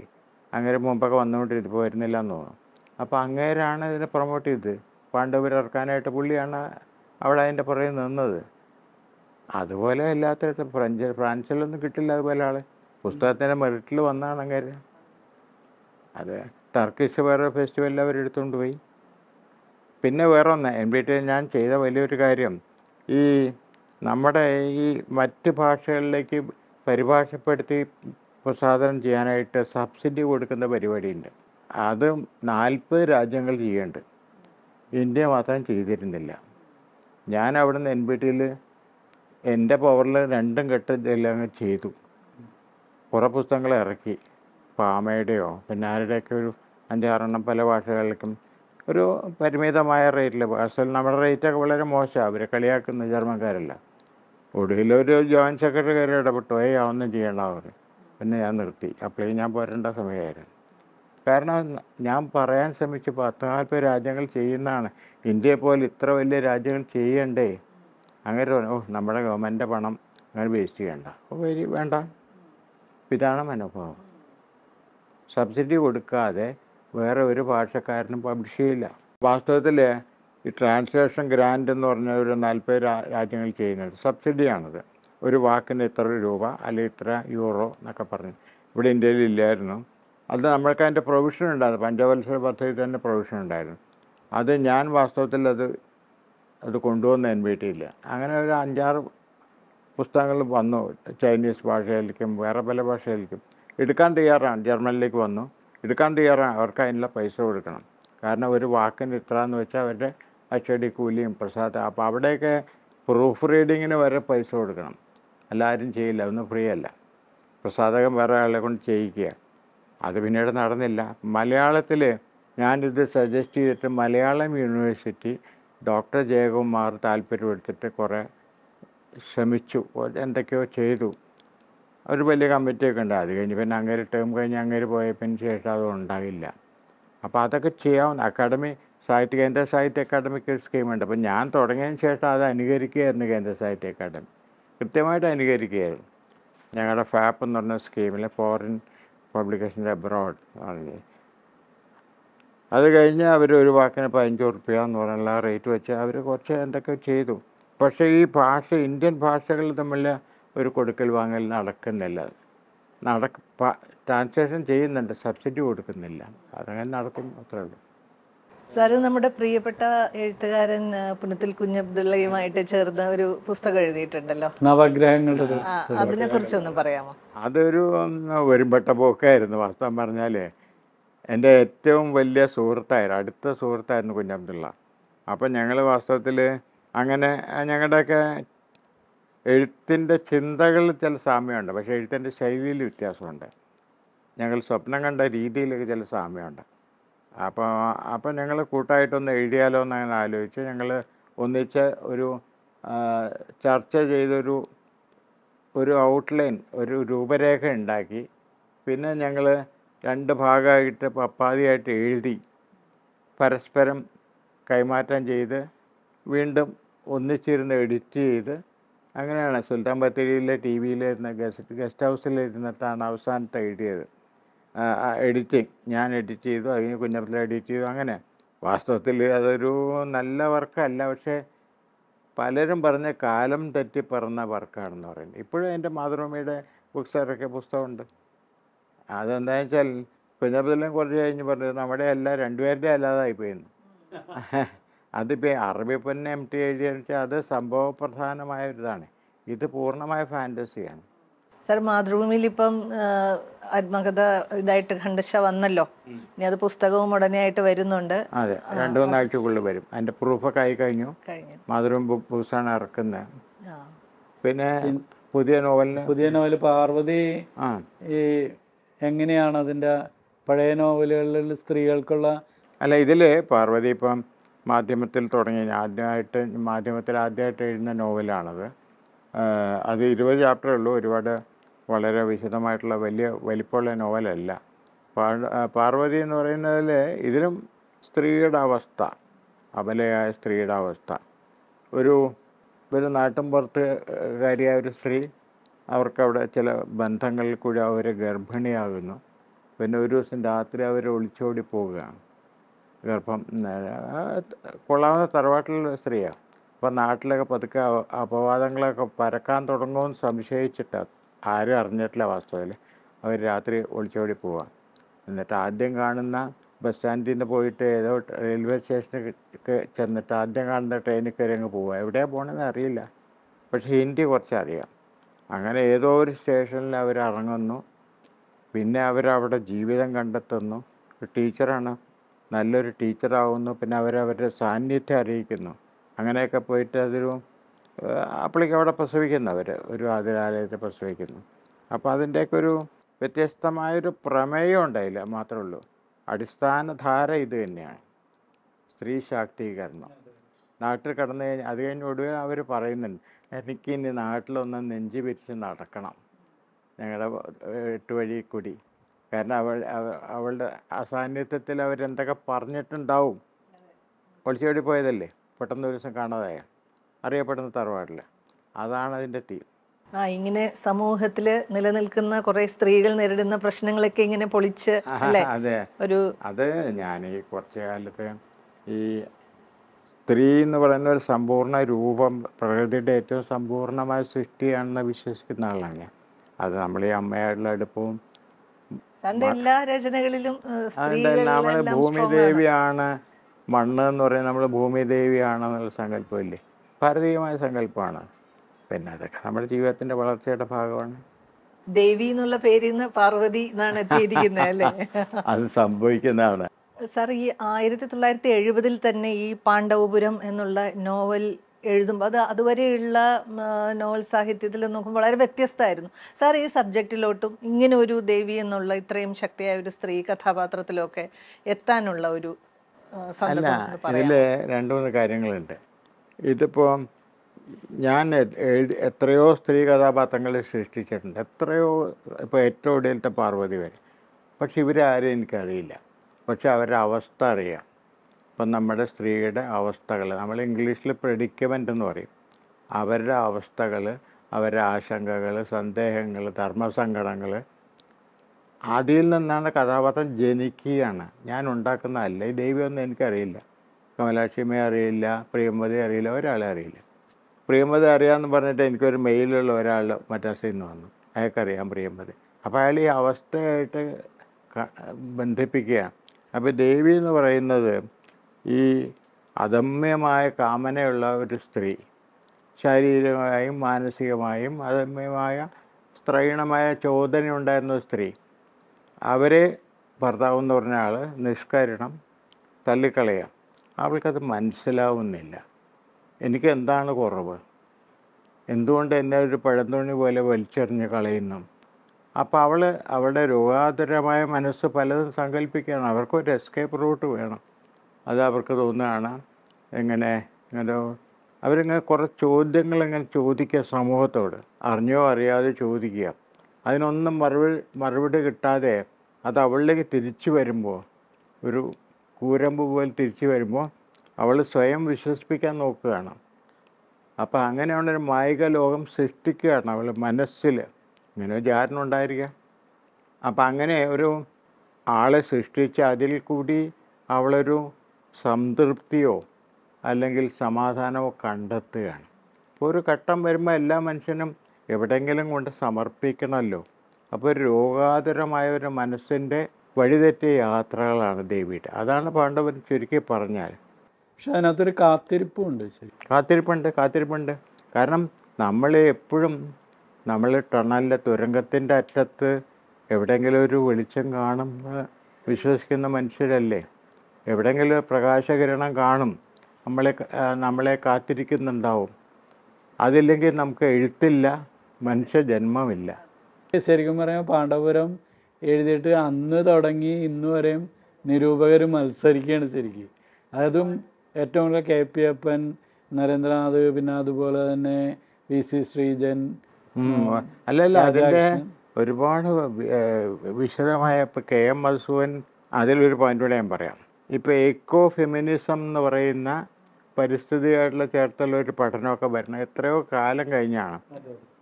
അങ്ങനെ മുമ്പൊക്കെ വന്നുകൊണ്ടിരുന്നു ഇപ്പോൾ വരുന്നില്ല എന്ന് തോന്നുന്നു അപ്പോൾ അങ്ങേരാണ് ഇതിനെ പ്രൊമോട്ട് ചെയ്തത് പാണ്ഡവർ ഇറക്കാനായിട്ട് പുള്ളിയാണ് അവിടെ അതിൻ്റെ പുറകിൽ നിന്നത് അതുപോലെ അല്ലാത്ത ഫ്രഞ്ച് ഫ്രാൻസിലൊന്നും കിട്ടില്ല അതുപോലെ ആൾ പുസ്തകത്തിൻ്റെ മെറിറ്റിൽ വന്നാണ് കാര്യം അത് ടർക്കിഷ് വേറെ ഫെസ്റ്റിവലിൽ അവരെടുത്തുകൊണ്ട് പോയി പിന്നെ വേറെ ഒന്ന് എൻ ബി ടി ഞാൻ ചെയ്ത വലിയൊരു കാര്യം ഈ നമ്മുടെ ഈ മറ്റ് ഭാഷകളിലേക്ക് പരിഭാഷപ്പെടുത്തി പ്രസാദനം ചെയ്യാനായിട്ട് സബ്സിഡി കൊടുക്കുന്ന പരിപാടിയുണ്ട് അത് നാൽപ്പത് രാജ്യങ്ങൾ ചെയ്യേണ്ട ഇന്ത്യ മാത്രം ചെയ്തിരുന്നില്ല ഞാൻ അവിടുന്ന് എൻ ബി ടിയിൽ എൻ്റെ പവറിൽ രണ്ടും ഘട്ടം എല്ലാം ചെയ്തു പുസ്തകങ്ങൾ ഇറക്കി പാമയുടെയോ പിന്നെ ആരുടെയൊക്കെ ഒരു അഞ്ചാറെണ്ണം പല ഭാഷകളിലേക്കും ഒരു പരിമിതമായ റേറ്റിൽ അസൽ നമ്മുടെ റേറ്റൊക്കെ വളരെ മോശമാണ് അവരെ കളിയാക്കുന്ന ജർമ്മക്കാരല്ല ഒരു ജോയിൻറ്റ് സെക്രട്ടറി കയറി ഇടപെട്ടു ഏയ് ഒന്നും ചെയ്യണ്ട അവർ പിന്നെ ഞാൻ നിർത്തി അപ്പോഴേ ഞാൻ പോരേണ്ട സമയമായിരുന്നു കാരണം ഞാൻ പറയാൻ ശ്രമിച്ച് പത്ത് നാൽപ്പത് രാജ്യങ്ങൾ ചെയ്യുന്നതാണ് ഇന്ത്യയെ പോലെ ഇത്ര വലിയ രാജ്യങ്ങൾ ചെയ്യണ്ടേ അങ്ങനെ ഓ നമ്മുടെ ഗവൺമെൻറ്റിൻ്റെ പണം അങ്ങനെ വേസ്റ്റ് ചെയ്യണ്ട അപ്പോൾ വേണ്ട ഇതാണ് മനോഭാവം സബ്സിഡി കൊടുക്കാതെ വേറെ ഒരു ഭാഷക്കാരനും പബ്ലിഷ് ചെയ്യില്ല വാസ്തവത്തിൽ ഈ ട്രാൻസ്ലേഷൻ ഗ്രാൻഡ് എന്ന് പറഞ്ഞ ഒരു നാൽപ്പത് രാജ്യങ്ങൾ ചെയ്യുന്നത് സബ്സിഡിയാണത് ഒരു വാക്കിന് ഇത്ര രൂപ അല്ലെങ്കിൽ ഇത്ര യൂറോ എന്നൊക്കെ പറഞ്ഞു ഇവിടെ ഇന്ത്യയിൽ ഇല്ലായിരുന്നു അത് നമ്മൾക്ക് അതിൻ്റെ പ്രൊവിഷൻ ഉണ്ടായിരുന്നു പഞ്ചവത്സര പദ്ധതി തന്നെ പ്രൊവിഷൻ ഉണ്ടായിരുന്നു അത് ഞാൻ വാസ്തവത്തിൽ അത് അത് കൊണ്ടുവന്ന് എൻ വീട്ടിയില്ല അങ്ങനെ ഒരു അഞ്ചാറ് പുസ്തകങ്ങൾ വന്നു ചൈനീസ് ഭാഷയിലേക്കും വേറെ പല ഭാഷയിലേക്കും എടുക്കാൻ തയ്യാറാണ് ജർമ്മനിലേക്ക് വന്നു എടുക്കാൻ തയ്യാറാണ് അവർക്ക് അതിനുള്ള പൈസ കൊടുക്കണം കാരണം ഒരു വാക്കിന് ഇത്ര എന്ന് വെച്ചാൽ അവരുടെ അച്ചടി കൂലിയും പ്രസാദ അപ്പോൾ അവിടെയൊക്കെ പ്രൂഫ് റീഡിങ്ങിന് വരെ പൈസ കൊടുക്കണം എല്ലാവരും ചെയ്യില്ല ഒന്നും ഫ്രീ അല്ല പ്രസാദകം വേറെ ആളെ കൊണ്ട് ചെയ്യിക്കുക അത് പിന്നീട് നടന്നില്ല മലയാളത്തിൽ ഞാനിത് സജസ്റ്റ് ചെയ്തിട്ട് മലയാളം യൂണിവേഴ്സിറ്റി ഡോക്ടർ ജയകുമാർ താല്പര്യമെടുത്തിട്ട് കുറേ ശ്രമിച്ചു എന്തൊക്കെയോ ചെയ്തു ഒരു വലിയ കമ്മിറ്റിയൊക്കെ ഉണ്ട് അത് കഴിഞ്ഞ് പിന്നെ അങ്ങേര് ടേം കഴിഞ്ഞ് അങ്ങേര് പോയതിന് ശേഷം അത് ഉണ്ടായില്ല അപ്പോൾ അതൊക്കെ ചെയ്യാവുന്ന അക്കാഡമി സാഹിത്യ കേന്ദ്ര സാഹിത്യ അക്കാഡമിക്ക് ഒരു സ്കീമുണ്ട് അപ്പോൾ ഞാൻ തുടങ്ങിയതിന് ശേഷം അത് അനുകരിക്കുകയായിരുന്നു കേന്ദ്ര സാഹിത്യ അക്കാദമി കൃത്യമായിട്ട് അനുകരിക്കുകയായിരുന്നു ഞങ്ങളുടെ ഫാപ്പ് എന്ന് പറഞ്ഞ സ്കീമിൽ ഫോറിൻ പബ്ലിക്കേഷൻ്റെ അബ്രോഡ് ആണ് അത് കഴിഞ്ഞ് അവർ ഒരു വാക്കിന് പതിനഞ്ച് റുപ്യ എന്ന് പറഞ്ഞുള്ള റേറ്റ് വെച്ച് അവർ കുറച്ച് എന്തൊക്കെ ചെയ്തു പക്ഷേ ഈ ഭാഷ ഇന്ത്യൻ ഭാഷകൾ തമ്മിൽ ഒരു കൊടുക്കൽ വാങ്ങൽ നടക്കുന്നില്ല നടക്ക ട്രാൻസ്ലേഷൻ ചെയ്യുന്നുണ്ട് സബ്സിഡി കൊടുക്കുന്നില്ല അതങ്ങനെ നടക്കും അത്രേ ഉള്ളൂ സാറ് നമ്മുടെ പ്രിയപ്പെട്ട എഴുത്തുകാരൻ പുനത്തിൽ കുഞ്ഞബ്ദുള്ളയുമായിട്ട് ചേർന്ന ഒരു പുസ്തകം എഴുതിയിട്ടുണ്ടല്ലോ നവഗ്രഹങ്ങളുടെ അതിനെ കുറിച്ചൊന്ന് പറയാമോ അതൊരു വരുമ്പെട്ട പോക്കായിരുന്നു വാസ്തവം പറഞ്ഞാലേ എൻ്റെ ഏറ്റവും വലിയ സുഹൃത്തായിരുന്നു അടുത്ത സുഹൃത്തായിരുന്നു കുഞ്ഞബ്ദുള്ള അപ്പം ഞങ്ങൾ വാസ്തവത്തിൽ അങ്ങനെ ഞങ്ങളുടെയൊക്കെ എഴുത്തിൻ്റെ ചിന്തകൾ ചില സാമ്യമുണ്ട് പക്ഷേ എഴുത്തിൻ്റെ ശൈലിയിൽ വ്യത്യാസമുണ്ട് ഞങ്ങൾ സ്വപ്നം കണ്ട രീതിയിലൊക്കെ ചില സാമ്യമുണ്ട് അപ്പോൾ അപ്പോൾ ഞങ്ങൾ കൂട്ടായിട്ടൊന്ന് എഴുതിയാലോ എന്ന് അങ്ങനെ ആലോചിച്ച് ഞങ്ങൾ ഒന്നിച്ച് ഒരു ചർച്ച ചെയ്തൊരു ഒരു ഔട്ട്ലൈൻ ഒരു രൂപരേഖ ഉണ്ടാക്കി പിന്നെ ഞങ്ങൾ രണ്ട് ഭാഗമായിട്ട് പപ്പാതിയായിട്ട് എഴുതി പരസ്പരം കൈമാറ്റം ചെയ്ത് വീണ്ടും ഒന്നിച്ചിരുന്ന് എഡിറ്റ് ചെയ്ത് അങ്ങനെയാണ് സുൽത്താൻ ബത്തേരിയിലെ ടി വിയിലിരുന്ന ഗസ്റ്റ് ഗസ്റ്റ് ഹൗസിലിരുന്നിട്ടാണ് അവസാനത്തെ എഴുതിയത് എഡിറ്റിങ് ഞാൻ എഡിറ്റ് ചെയ്തു അതിന് കുഞ്ഞപ്പിള്ള എഡിറ്റ് ചെയ്തു അങ്ങനെ വാസ്തവത്തിൽ അതൊരു നല്ല വർക്കല്ല പക്ഷേ പലരും പറഞ്ഞ കാലം തെറ്റി പറഞ്ഞ വർക്കാണെന്ന് പറയുന്നത് ഇപ്പോഴും എൻ്റെ മാതൃഭൂമിയുടെ ബുക്സ് പുസ്തകമുണ്ട് അതെന്താണെന്ന് വെച്ചാൽ കുഞ്ഞപ്പിള്ളം കുറച്ച് കഴിഞ്ഞ് പറഞ്ഞത് നമ്മുടെ അല്ല രണ്ടുപേരുടെ അല്ലാതായി പോയിരുന്നു അതിപ്പോൾ അറബി പൊന്നെ എം ടി എഴുതി വെച്ചാൽ അത് സംഭവപ്രധാനമായ ഒരിതാണ് ഇത് പൂർണ്ണമായ ഫാൻറ്റസിയാണ് സാർ മാതൃഭൂമിയിൽ ഇപ്പം ആത്മകഥ ഇതായിട്ട് ഖണ്ഡശ വന്നല്ലോ ഇനി അത് പുസ്തകവും ഉടനെയായിട്ട് ആയിട്ട് വരുന്നുണ്ട് അതെ രണ്ടു മൂന്നാഴ്ചക്കുള്ളിൽ വരും അതിൻ്റെ പ്രൂഫൊക്കെ ആയി കഴിഞ്ഞു മാതൃഭൂമി ബുക്ക് ബുക്സാണ് ഇറക്കുന്നത് പിന്നെ പുതിയ നോവലിന് പുതിയ നോവൽ പാർവതി ആ ഈ എങ്ങനെയാണ് അതിന്റെ പഴയ നോവലുകളിൽ സ്ത്രീകൾക്കുള്ള അല്ല ഇതിൽ പാർവതി ഇപ്പം മാധ്യമത്തിൽ തുടങ്ങി ആദ്യമായിട്ട് മാധ്യമത്തിൽ ആദ്യമായിട്ട് എഴുതുന്ന നോവലാണത് അത് ഇരുപത് ചാപ്റ്ററേ ഉള്ളൂ ഒരുപാട് വളരെ വിശദമായിട്ടുള്ള വലിയ വലിപ്പമുള്ള നോവലല്ല പാർവതി എന്ന് പറയുന്നതിൽ ഇതിലും സ്ത്രീയുടെ അവസ്ഥ അബലയായ സ്ത്രീയുടെ അവസ്ഥ ഒരു ഒരു നാട്ടിൻപുറത്ത് കാര്യമായ ഒരു സ്ത്രീ അവർക്കവിടെ ചില ബന്ധങ്ങളിൽ കൂടി അവർ ഗർഭിണിയാകുന്നു പിന്നെ ഒരു ദിവസം രാത്രി അവർ ഒളിച്ചോടി പോവുകയാണ് ഗർഭം കൊള്ളാവുന്ന തറവാട്ടിലുള്ള സ്ത്രീയാണ് അപ്പോൾ നാട്ടിലൊക്കെ പതുക്കെ അപവാദങ്ങളൊക്കെ പരക്കാൻ തുടങ്ങുമെന്ന് സംശയിച്ചിട്ട് ആരും അറിഞ്ഞിട്ടില്ല വാസ്തവത്തിൽ അവർ രാത്രി ഒളിച്ചോടി പോവാം എന്നിട്ട് ആദ്യം കാണുന്ന ബസ് സ്റ്റാൻഡിൽ നിന്ന് പോയിട്ട് ഏതോ റെയിൽവേ സ്റ്റേഷനിൽ ചെന്നിട്ട് ആദ്യം കാണുന്ന ട്രെയിനിൽ കയറി അങ്ങ് പോവുക എവിടെയാണ് പോകണമെന്ന് അറിയില്ല പക്ഷേ ഹിന്ദി കുറച്ച് അറിയാം അങ്ങനെ ഏതോ ഒരു സ്റ്റേഷനിൽ അവർ ഇറങ്ങുന്നു പിന്നെ അവരവിടെ ജീവിതം കണ്ടെത്തുന്നു ടീച്ചറാണ് നല്ലൊരു ടീച്ചറാവുന്നു പിന്നെ അവരവരുടെ സാന്നിധ്യം അറിയിക്കുന്നു അങ്ങനെയൊക്കെ പോയിട്ട് അതൊരു അപ്പളിക്ക് അവിടെ അവർ ഒരു അതിരാലയത്തെ പ്രസവിക്കുന്നു അപ്പോൾ അതിൻ്റെയൊക്കെ ഒരു വ്യത്യസ്തമായൊരു പ്രമേയം ഉണ്ടായില്ല മാത്രമേ ഉള്ളൂ ധാര ഇത് തന്നെയാണ് സ്ത്രീ ശാക്തീകരണം നാട്ടിൽ കടന്നു കഴിഞ്ഞാൽ അത് കഴിഞ്ഞ് ഒടുവിൽ അവർ പറയുന്നുണ്ട് എനിക്ക് നാട്ടിലൊന്ന് നെഞ്ചു പിരിച്ച് നടക്കണം ഞങ്ങളുടെ എട്ട് വഴി കൂടി കാരണം അവൾ അവളുടെ അസാന്നിധ്യത്തിൽ അവരെന്തൊക്കെ പറഞ്ഞിട്ടുണ്ടാവും ഒളിച്ചോടി പോയതല്ലേ പെട്ടെന്ന് ഒരു ദിവസം കാണാതായ അറിയപ്പെടുന്ന തറവാടില്ല അതാണ് അതിൻ്റെ തീം ആ ഇങ്ങനെ സമൂഹത്തിൽ നിലനിൽക്കുന്ന കുറെ സ്ത്രീകൾ നേരിടുന്ന പ്രശ്നങ്ങളൊക്കെ ഇങ്ങനെ പൊളിച്ച് അതെ ഒരു അത് ഞാൻ ഈ കുറച്ച് കാലത്ത് ഈ സ്ത്രീ എന്ന് പറയുന്ന ഒരു സമ്പൂർണ്ണ രൂപം പ്രകൃതിയുടെ ഏറ്റവും സമ്പൂർണമായ സൃഷ്ടിയാണെന്ന് വിശ്വസിക്കുന്ന ആളാണ് ഞാൻ അത് നമ്മൾ ഈ അമ്മയായിട്ടുള്ള അടുപ്പവും എല്ലാ രചനകളിലും മണ്ണ് എന്ന് പറയുന്നത് നമ്മൾ ഭൂമി എന്നുള്ള സങ്കല്പമില്ലേ ഭാരതീയമായ സങ്കല്പമാണ് പിന്നെ അതൊക്കെ നമ്മുടെ ജീവിതത്തിന്റെ വളർച്ചയുടെ ഭാഗമാണ് ദേവി എന്നുള്ള പേര് പാർവതി എന്നാണ് എത്തിയിരിക്കുന്നത് അല്ലേ അത് സംഭവിക്കുന്നതാണ് സാർ ഈ ആയിരത്തി തൊള്ളായിരത്തി എഴുപതിൽ തന്നെ ഈ പാണ്ഡവപുരം എന്നുള്ള നോവൽ എഴുതുമ്പോൾ അത് അതുവരെയുള്ള നോവൽ സാഹിത്യത്തിൽ നോക്കുമ്പോൾ വളരെ വ്യത്യസ്തമായിരുന്നു സാർ ഈ സബ്ജക്റ്റിലോട്ടും ഇങ്ങനെ ഒരു ദേവി എന്നുള്ള ഇത്രയും ശക്തിയായ ഒരു സ്ത്രീ കഥാപാത്രത്തിലൊക്കെ എത്താനുള്ള ഒരു അല്ല ഇതിൽ രണ്ട് മൂന്ന് കാര്യങ്ങളുണ്ട് ഇതിപ്പോൾ ഞാൻ എഴുതി എത്രയോ സ്ത്രീ കഥാപാത്രങ്ങൾ സൃഷ്ടിച്ചിട്ടുണ്ട് എത്രയോ ഇപ്പോൾ ഏറ്റവും ഇടയിലത്തെ പാർവതി വരെ പക്ഷെ ഇവരാരും എനിക്കറിയില്ല പക്ഷെ അവരുടെ അവസ്ഥ അറിയാം അപ്പം നമ്മുടെ സ്ത്രീയുടെ അവസ്ഥകൾ നമ്മൾ ഇംഗ്ലീഷിൽ പ്രെഡിക്കമെൻ്റ് എന്ന് പറയും അവരുടെ അവസ്ഥകൾ അവരുടെ ആശങ്കകൾ സന്ദേഹങ്ങൾ ധർമ്മസങ്കടങ്ങൾ അതിൽ നിന്നാണ് കഥാപാത്രം ജനിക്കുകയാണ് ഞാൻ ഉണ്ടാക്കുന്ന അല്ല ഈ ദൈവമൊന്നും എനിക്കറിയില്ല കമലാക്ഷിമയെ അറിയില്ല പ്രിയമതി അറിയില്ല ഒരാളെ അറിയില്ല പ്രിയമതി അറിയാമെന്ന് പറഞ്ഞിട്ട് എനിക്കൊരു മെയിലുള്ള ഒരാൾ മറ്റാസിൽ നിന്ന് വന്നു അയാൾക്കറിയാം പ്രിയമതി അപ്പോൾ അയാൾ ഈ അവസ്ഥയായിട്ട് ബന്ധിപ്പിക്കുകയാണ് അപ്പോൾ ദേവി എന്ന് പറയുന്നത് ഈ അദമ്യമായ കാമനയുള്ള ഒരു സ്ത്രീ ശാരീരികമായും മാനസികമായും അദമ്യമായ സ്ത്രീണമായ ചോദന ഉണ്ടായിരുന്ന സ്ത്രീ അവരെ ഭർത്താവ് എന്ന് പറഞ്ഞ ആൾ നിഷ്കരണം തള്ളിക്കളയാം അവൾക്കത് മനസ്സിലാവുന്നില്ല എനിക്ക് എന്താണ് കുറവ് എന്തുകൊണ്ട് എന്നെ ഒരു പഴന്തുണി പോലെ വലിച്ചെറിഞ്ഞ് കളയുന്നു അപ്പോൾ അവൾ അവളുടെ രോഗാതുരമായ മനസ്സ് പലതും സങ്കല്പിക്കുകയാണ് അവർക്ക് ഒരു എസ്കേപ്പ് റൂട്ട് വേണം അത് അവർക്ക് തോന്നുകയാണ് എങ്ങനെ ഇങ്ങനെ അവരിങ്ങനെ കുറേ ചോദ്യങ്ങൾ ഇങ്ങനെ ചോദിക്കുക സമൂഹത്തോട് അറിഞ്ഞോ അറിയാതെ ചോദിക്കുക അതിനൊന്നും മറുപ മറുപടി കിട്ടാതെ അത് അവളിലേക്ക് തിരിച്ചു വരുമ്പോൾ ഒരു കൂരമ്പ് പോലെ തിരിച്ചു വരുമ്പോൾ അവൾ സ്വയം വിശ്വസിപ്പിക്കാൻ നോക്കുകയാണ് അപ്പോൾ അങ്ങനെയുള്ളൊരു മായിക ലോകം സൃഷ്ടിക്കുകയാണ് അവൾ മനസ്സിൽ ഇങ്ങനെ ജാരനുണ്ടായിരിക്കുക അപ്പം അങ്ങനെ ഒരു ആളെ സൃഷ്ടിച്ച് അതിൽ കൂടി അവളൊരു സംതൃപ്തിയോ അല്ലെങ്കിൽ സമാധാനമോ കണ്ടെത്തുകയാണ് ഇപ്പോൾ ഒരു ഘട്ടം വരുമ്പോൾ എല്ലാ മനുഷ്യനും എവിടെയെങ്കിലും കൊണ്ട് സമർപ്പിക്കണമല്ലോ അപ്പോൾ രോഗാതുരമായ ഒരു മനസ്സിൻ്റെ വഴിതെറ്റിയ യാത്രകളാണ് ദേവിയുടെ അതാണ് പാണ്ഡവൻ ചുരുക്കി പറഞ്ഞാൽ പക്ഷെ അതിനകത്തൊരു കാത്തിരിപ്പുണ്ട് കാത്തിരിപ്പുണ്ട് കാത്തിരിപ്പുണ്ട് കാരണം നമ്മൾ എപ്പോഴും നമ്മൾ ടണലിലെ തുരങ്കത്തിൻ്റെ അറ്റത്ത് എവിടെയെങ്കിലും ഒരു വെളിച്ചം കാണുമ്പോൾ വിശ്വസിക്കുന്ന മനുഷ്യരല്ലേ എവിടെയെങ്കിലും പ്രകാശകിരണം കാണും നമ്മളെ നമ്മളെ കാത്തിരിക്കുന്നുണ്ടാവും അതില്ലെങ്കിൽ നമുക്ക് എഴുത്തില്ല മനുഷ്യജന്മമില്ല ശരിക്കും പറയാം പാണ്ഡവപുരം എഴുതിയിട്ട് അന്ന് തുടങ്ങി ഇന്ന് വരെയും നിരൂപകർ മത്സരിക്കുകയാണ് ശരിക്കും അതും ഏറ്റവും കൂടുതൽ കെ പി അപ്പൻ നരേന്ദ്രനാഥ് പിന്നെ അതുപോലെ തന്നെ വി സി ശ്രീജൻ അല്ലല്ല അതിൻ്റെ ഒരുപാട് വിശദമായ ഇപ്പം കെ എം മധുസൂവൻ അതിലൊരു പോയിന്റ് കൂടെ ഞാൻ പറയാം ഇപ്പോൾ എക്കോ ഫെമിനിസം എന്ന് പറയുന്ന പരിസ്ഥിതിയായിട്ടുള്ള ചേർത്തുള്ള ഒരു പഠനമൊക്കെ വരണം എത്രയോ കാലം കഴിഞ്ഞാണ്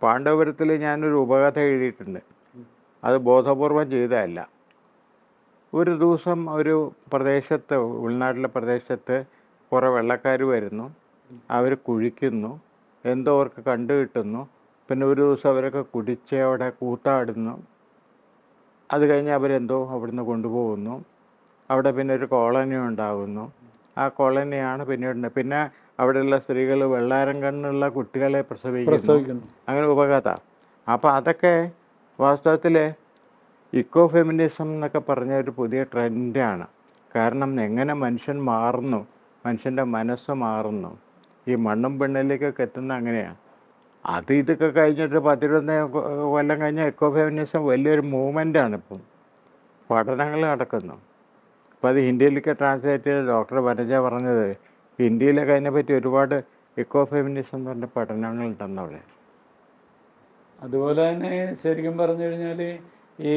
പാണ്ഡവപുരത്തിൽ ഞാനൊരു ഉപകഥ എഴുതിയിട്ടുണ്ട് അത് ബോധപൂർവം ചെയ്തതല്ല ഒരു ദിവസം ഒരു പ്രദേശത്ത് ഉൾനാട്ടിലെ പ്രദേശത്ത് കുറേ വെള്ളക്കാർ വരുന്നു അവർ കുഴിക്കുന്നു എന്തോ അവർക്ക് കണ്ടു കിട്ടുന്നു പിന്നെ ഒരു ദിവസം അവരൊക്കെ കുടിച്ച് അവിടെ കൂത്താടുന്നു അത് കഴിഞ്ഞ് അവരെന്തോ അവിടുന്ന് കൊണ്ടുപോകുന്നു അവിടെ പിന്നെ ഒരു കോളനി ഉണ്ടാകുന്നു ആ കോളനിയാണ് പിന്നീട് പിന്നെ അവിടെയുള്ള സ്ത്രീകൾ വെള്ളാരം കണ്ണുള്ള കുട്ടികളെ പ്രസവിക്കുന്നു അങ്ങനെ ഉപകഥ അപ്പോൾ അതൊക്കെ വാസ്തവത്തിൽ ഇക്കോ ഫെമിനിസം എന്നൊക്കെ പറഞ്ഞ ഒരു പുതിയ ട്രെൻഡാണ് കാരണം എങ്ങനെ മനുഷ്യൻ മാറുന്നു മനുഷ്യൻ്റെ മനസ്സ് മാറുന്നു ഈ മണ്ണും പെണ്ണിലേക്കൊക്കെ എത്തുന്ന അങ്ങനെയാണ് അത് ഇതൊക്കെ കഴിഞ്ഞിട്ട് പത്തിരുപത്തി കൊല്ലം കഴിഞ്ഞാൽ എക്കോ ഫെമിനിസം വലിയൊരു മൂവ്മെൻ്റാണ് ഇപ്പം പഠനങ്ങൾ നടക്കുന്നു അപ്പോൾ അത് ഹിന്ദിയിലേക്ക് ട്രാൻസ്ലേറ്റ് ചെയ്ത് ഡോക്ടർ വനജ പറഞ്ഞത് ഹിന്ദിയിലൊക്കെ അതിനെപ്പറ്റി ഒരുപാട് ഇക്കോ ഫെമിനിസം പറഞ്ഞ പഠനങ്ങൾ ഉണ്ടെന്ന് അവിടെ അതുപോലെ തന്നെ ശരിക്കും പറഞ്ഞു കഴിഞ്ഞാൽ ഈ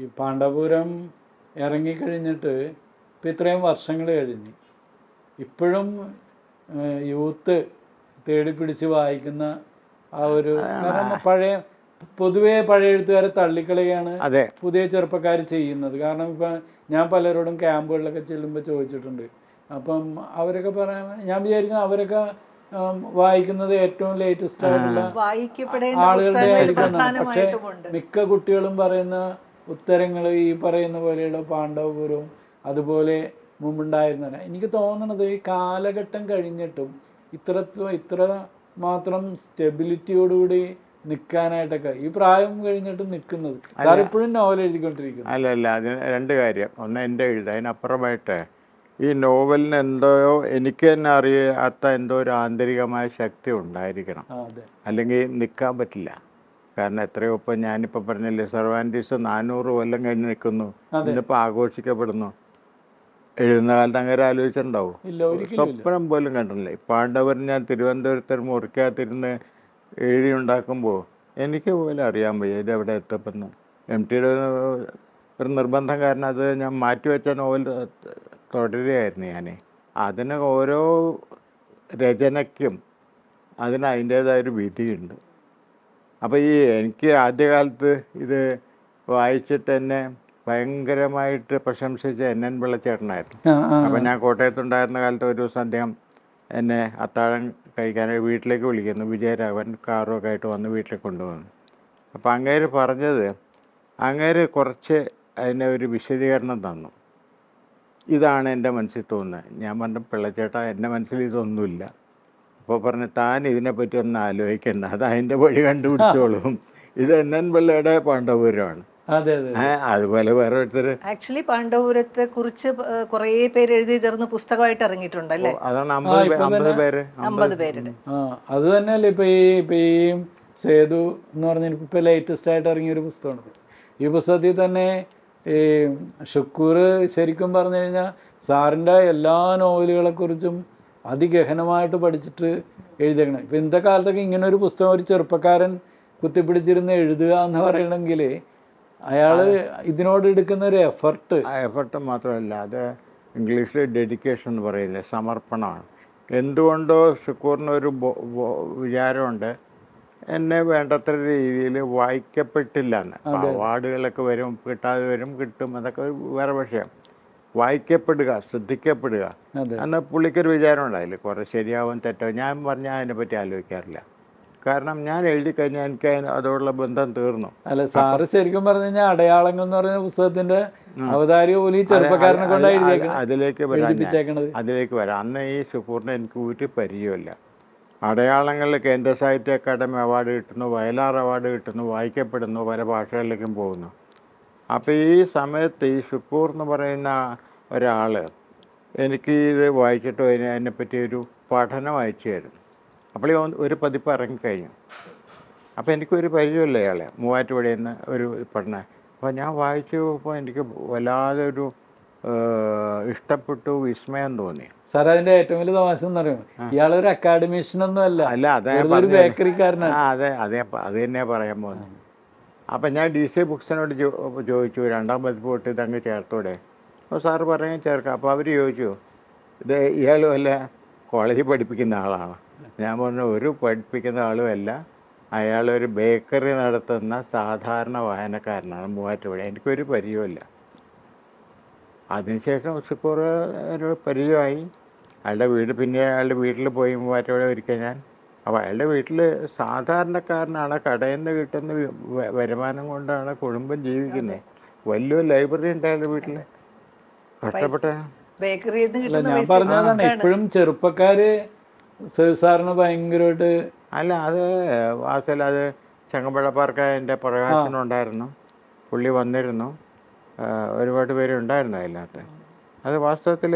ഈ പാണ്ഡപുരം ഇറങ്ങിക്കഴിഞ്ഞിട്ട് ഇപ്പം ഇത്രയും വർഷങ്ങൾ കഴിഞ്ഞ് ഇപ്പോഴും യൂത്ത് തേടി പിടിച്ച് വായിക്കുന്ന ആ ഒരു പഴയ പൊതുവെ പഴയ എഴുത്തുകാരെ തള്ളിക്കളയാണ് പുതിയ ചെറുപ്പക്കാർ ചെയ്യുന്നത് കാരണം ഇപ്പൊ ഞാൻ പലരോടും ക്യാമ്പുകളിലൊക്കെ ചെല്ലുമ്പോൾ ചോദിച്ചിട്ടുണ്ട് അപ്പം അവരൊക്കെ പറയാൻ ഞാൻ വിചാരിക്കും അവരൊക്കെ വായിക്കുന്നത് ഏറ്റവും ലേറ്റസ്റ്റ് ആളുകളുടെ ആയിരിക്കണം പക്ഷെ മിക്ക കുട്ടികളും പറയുന്ന ഉത്തരങ്ങൾ ഈ പറയുന്ന പോലെയുള്ള പാണ്ഡവപുരവും അതുപോലെ മുമ്പുണ്ടായിരുന്നല്ല എനിക്ക് തോന്നണത് ഈ കാലഘട്ടം കഴിഞ്ഞിട്ടും ഇത്ര ഇത്ര മാത്രം സ്റ്റെബിലിറ്റിയോടുകൂടി നിൽക്കാനായിട്ടൊക്കെ ഈ പ്രായം കഴിഞ്ഞിട്ട് നിൽക്കുന്നത് സാർ ഇപ്പോഴും നോവൽ എഴുതിക്കൊണ്ടിരിക്കുന്നു അല്ല അല്ല അതിന് രണ്ട് കാര്യം ഒന്ന് എൻ്റെ എഴുത അതിനപ്പുറമായിട്ട് ഈ നോവലിന് എന്തോ എനിക്ക് തന്നെ അറിയാത്ത എന്തോ ഒരു ആന്തരികമായ ശക്തി ഉണ്ടായിരിക്കണം അല്ലെങ്കിൽ നിൽക്കാൻ പറ്റില്ല കാരണം എത്രയോ ഇപ്പം ഞാനിപ്പോൾ പറഞ്ഞില്ലേ സർവാൻറ്റീസ് നാനൂറ് കൊല്ലം കഴിഞ്ഞ് നിൽക്കുന്നു ഇന്നിപ്പോൾ ആഘോഷിക്കപ്പെടുന്നു എഴുതുന്ന കാലത്ത് അങ്ങനെ ആലോചിച്ചിട്ടുണ്ടാവും സ്വപ്നം പോലും കണ്ടിട്ടില്ല ഇപ്പാണ്ടവർ ഞാൻ തിരുവനന്തപുരത്ത് മുറിക്കകത്തിരുന്ന് എഴുതിയുണ്ടാക്കുമ്പോൾ എനിക്ക് പോലും അറിയാൻ വയ്യ ഇതെവിടെ എത്തപ്പെടുന്നു എം ടിയുടെ ഒരു നിർബന്ധം കാരണം അത് ഞാൻ മാറ്റിവെച്ച നോവൽ തുടരുകയായിരുന്നു ഞാൻ അതിന് ഓരോ രചനയ്ക്കും അതിന് അതിൻ്റേതായൊരു വിധിയുണ്ട് അപ്പോൾ ഈ എനിക്ക് ആദ്യകാലത്ത് ഇത് വായിച്ചിട്ട് എന്നെ ഭയങ്കരമായിട്ട് പ്രശംസിച്ച എൻ എൻ പിള്ളച്ചേട്ടനായിരുന്നു അപ്പം ഞാൻ കോട്ടയത്തുണ്ടായിരുന്ന കാലത്ത് ഒരു ദിവസം അദ്ദേഹം എന്നെ അത്താഴം കഴിക്കാനായി വീട്ടിലേക്ക് വിളിക്കുന്നു വിജയരാഘവൻ ഒക്കെ ആയിട്ട് വന്ന് വീട്ടിലേക്ക് കൊണ്ടുവന്നു അപ്പോൾ അങ്ങേർ പറഞ്ഞത് അങ്ങേർ കുറച്ച് അതിൻ്റെ ഒരു വിശദീകരണം തന്നു ഇതാണ് എൻ്റെ മനസ്സിൽ തോന്നുന്നത് ഞാൻ പറഞ്ഞ പിള്ളച്ചേട്ട എൻ്റെ മനസ്സിൽ ഇതൊന്നുമില്ല അപ്പോൾ പറഞ്ഞു താൻ ഇതിനെപ്പറ്റി ഒന്ന് ആലോചിക്കേണ്ട അത് അതിൻ്റെ വഴി കണ്ടുപിടിച്ചോളും ഇത് എൻ പിള്ളയുടെ പാണ്ഡവപുരമാണ് അതുപോലെ വേറെ ആക്ച്വലി പാണ്ഡവപുരത്തെ കുറിച്ച് കുറെ പേര് എഴുതി ചേർന്ന് പുസ്തകമായിട്ട് ഇറങ്ങിയിട്ടുണ്ട് അല്ലേ അതാണ് അമ്പത് പേര് അത് തന്നെയല്ലേ ഇപ്പൊ ഈ ഇപ്പൊ ഈ സേതു എന്ന് പറഞ്ഞ ഇപ്പൊ ലേറ്റസ്റ്റ് ആയിട്ട് ഇറങ്ങിയ ഒരു പുസ്തകമാണ് ഈ പുസ്തകത്തിൽ തന്നെ ഈ ഷുക്കൂർ ശരിക്കും പറഞ്ഞു കഴിഞ്ഞാൽ സാറിൻ്റെ എല്ലാ കുറിച്ചും അതിഗഹനമായിട്ട് പഠിച്ചിട്ട് എഴുതിയേക്കണം ഇപ്പം ഇന്നത്തെ കാലത്തൊക്കെ ഇങ്ങനെ ഒരു പുസ്തകം ഒരു ചെറുപ്പക്കാരൻ കുത്തിപ്പിടിച്ചിരുന്ന് എഴുതുക എന്ന് പറയണമെങ്കിൽ അയാൾ ഇതിനോട് എടുക്കുന്ന ഒരു എഫർട്ട് ആ എഫർട്ട് മാത്രമല്ല അത് ഇംഗ്ലീഷിൽ ഡെഡിക്കേഷൻ എന്ന് പറയില്ലേ സമർപ്പണമാണ് എന്തുകൊണ്ടോ ഒരു വിചാരമുണ്ട് എന്നെ വേണ്ടത്ര രീതിയിൽ വായിക്കപ്പെട്ടില്ല എന്ന് അവാർഡുകളൊക്കെ വരും കിട്ടാതെ വരും കിട്ടും അതൊക്കെ വേറെ വിഷയം വായിക്കപ്പെടുക ശ്രദ്ധിക്കപ്പെടുക എന്നാൽ പുള്ളിക്കൊരു വിചാരം ഉണ്ടായില്ല കുറേ ശരിയാവും തെറ്റോ ഞാൻ പറഞ്ഞാൽ അതിനെപ്പറ്റി ആലോചിക്കാറില്ല കാരണം ഞാൻ എഴുതി കഴിഞ്ഞാൽ എനിക്ക് അതോടുള്ള ബന്ധം തീർന്നു അല്ല സാറ് ശരിക്കും പറഞ്ഞു കഴിഞ്ഞാൽ അടയാളങ്ങൾ എന്ന് പറയുന്ന പുസ്തകത്തിന്റെ അവതാരി പോലും ഈ ചെറുപ്പക്കാരനെ കൊണ്ട് അതിലേക്ക് വരാം അതിലേക്ക് വരാം അന്ന് ഈ ഷുക്കൂറിനെ എനിക്ക് ഒരു പരിചയമില്ല അടയാളങ്ങളിൽ കേന്ദ്ര സാഹിത്യ അക്കാദമി അവാർഡ് കിട്ടുന്നു വയലാർ അവാർഡ് കിട്ടുന്നു വായിക്കപ്പെടുന്നു പല ഭാഷകളിലേക്കും പോകുന്നു അപ്പോൾ ഈ സമയത്ത് ഈ ഷുക്കൂർ എന്ന് പറയുന്ന ഒരാൾ എനിക്ക് ഇത് വായിച്ചിട്ട് അതിനെ അതിനെപ്പറ്റി ഒരു പഠനം അയച്ചു തരുന്നു അപ്പോൾ ഒരു പതിപ്പ് ഇറങ്ങിക്കഴിഞ്ഞു അപ്പോൾ എനിക്കൊരു പരിചയമില്ല ഇയാളെ മൂവാറ്റുപുഴയിൽ എന്ന ഒരു പഠന അപ്പോൾ ഞാൻ വായിച്ചപ്പോൾ എനിക്ക് വല്ലാതെ ഒരു ഇഷ്ടപ്പെട്ടു വിസ്മയം തോന്നി സാർ അതിന്റെ ഏറ്റവും വലിയ തമാശ എന്ന് പറയുമ്പോൾ ഇയാളൊരു അക്കാഡമിഷ്യൻ ഒന്നും അല്ല അല്ല അതെ ബേക്കറിക്കാരനാണ് അതെ അതെ അത് തന്നെയാ പറയാൻ പോകുന്നത് അപ്പം ഞാൻ ഡി സി ബുക്സിനോട് ചോദിച്ചു രണ്ടാം പതിപ്പ് തൊട്ട് ഇതങ്ങ് ചേർത്തോടെ അപ്പോൾ സാറ് പറയാൻ ചേർക്കാം അപ്പോൾ അവർ ചോദിച്ചു ഇത് ഇയാൾ വല്ല കോളേജിൽ പഠിപ്പിക്കുന്ന ആളാണ് ഞാൻ പറഞ്ഞു ഒരു പഠിപ്പിക്കുന്ന ആളുമല്ല അയാളൊരു ബേക്കറി നടത്തുന്ന സാധാരണ വായനക്കാരനാണ് മൂവാറ്റുപുഴ എനിക്കൊരു പരിചയമില്ല അതിനുശേഷം ഉച്ചക്കൂർ ഒരു പരിചയമായി അയാളുടെ വീട് പിന്നെ അയാളുടെ വീട്ടിൽ പോയി മൂവാറ്റുപുഴ ഒരിക്കൽ ഞാൻ അപ്പോൾ അയാളുടെ വീട്ടിൽ സാധാരണക്കാരനാണ് കടയിൽ നിന്ന് കിട്ടുന്ന വരുമാനം കൊണ്ടാണ് കുടുംബം ജീവിക്കുന്നത് വലിയൊരു ലൈബ്രറി ഉണ്ട് അയാളുടെ വീട്ടിൽ കഷ്ടപ്പെട്ട ബേക്കറിയിൽ നിന്ന് ഇപ്പോഴും ചെറുപ്പക്കാര് സാറിന് ഭയങ്കരമായിട്ട് അല്ല അത് വാസൽ അത് ചങ്ങമ്പഴ പാർക്കതിൻ്റെ പ്രകാശനം ഉണ്ടായിരുന്നു പുള്ളി വന്നിരുന്നു ഒരുപാട് പേര് ഉണ്ടായിരുന്നു അതിനകത്ത് അത് വാസ്തവത്തിൽ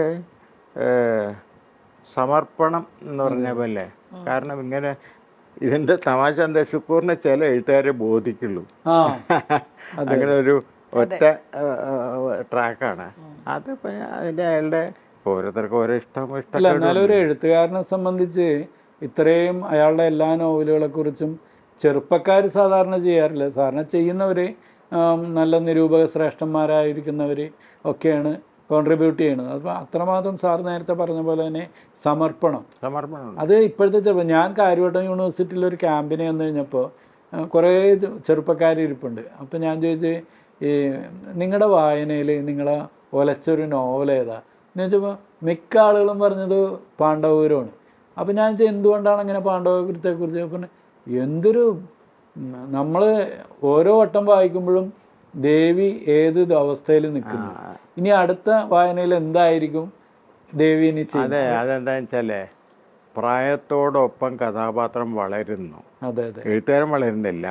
സമർപ്പണം എന്ന് പറഞ്ഞ പോലെ കാരണം ഇങ്ങനെ ഇതിന്റെ തമാശ എന്താ ഷുക്കൂറിനെ ചില എഴുത്തുകാരെ ബോധിക്കുള്ളൂ അങ്ങനെ ഒരു ഒറ്റ ട്രാക്കാണ് അത് അതിൻ്റെ അയാളുടെ ഓരോരുത്തർക്ക് ഓരോ ഇഷ്ടം ഇഷ്ടം എന്നാലും ഒരു എഴുത്തുകാരനെ സംബന്ധിച്ച് ഇത്രയും അയാളുടെ എല്ലാ നോവലുകളെ കുറിച്ചും ചെറുപ്പക്കാർ സാധാരണ ചെയ്യാറില്ല സാധാരണ ചെയ്യുന്നവർ നല്ല നിരൂപക ശ്രേഷ്ഠന്മാരായിരിക്കുന്നവർ ഒക്കെയാണ് കോൺട്രിബ്യൂട്ട് ചെയ്യുന്നത് അപ്പോൾ അത്രമാത്രം സാർ നേരത്തെ പറഞ്ഞ പോലെ തന്നെ സമർപ്പണം സമർപ്പണം അത് ഇപ്പോഴത്തെ ചെറുപ്പം ഞാൻ കാര്യവട്ടം യൂണിവേഴ്സിറ്റിയിൽ ഒരു ക്യാമ്പിന് വന്നു കഴിഞ്ഞപ്പോൾ കുറേ ചെറുപ്പക്കാരിരിപ്പുണ്ട് അപ്പോൾ ഞാൻ ചോദിച്ചു ഈ നിങ്ങളുടെ വായനയിൽ നിങ്ങളെ ഒലച്ചൊരു നോവൽ ഏതാ എന്ന് വെച്ചപ്പോൾ മിക്ക ആളുകളും പറഞ്ഞത് പാണ്ഡവപുരമാണ് അപ്പം ഞാൻ വെച്ചാൽ എന്തുകൊണ്ടാണ് അങ്ങനെ പാണ്ഡവപുരത്തെക്കുറിച്ച് പറഞ്ഞു എന്തൊരു നമ്മൾ ഓരോ വട്ടം വായിക്കുമ്പോഴും ദേവി ഏത് അവസ്ഥയിൽ നിൽക്കുന്നു ഇനി അടുത്ത വായനയിൽ എന്തായിരിക്കും ദേവി ഇനി അതെ അതെന്താ വെച്ചാലേ പ്രായത്തോടൊപ്പം കഥാപാത്രം വളരുന്നു എഴുത്തുകാരൻ വളരുന്നില്ല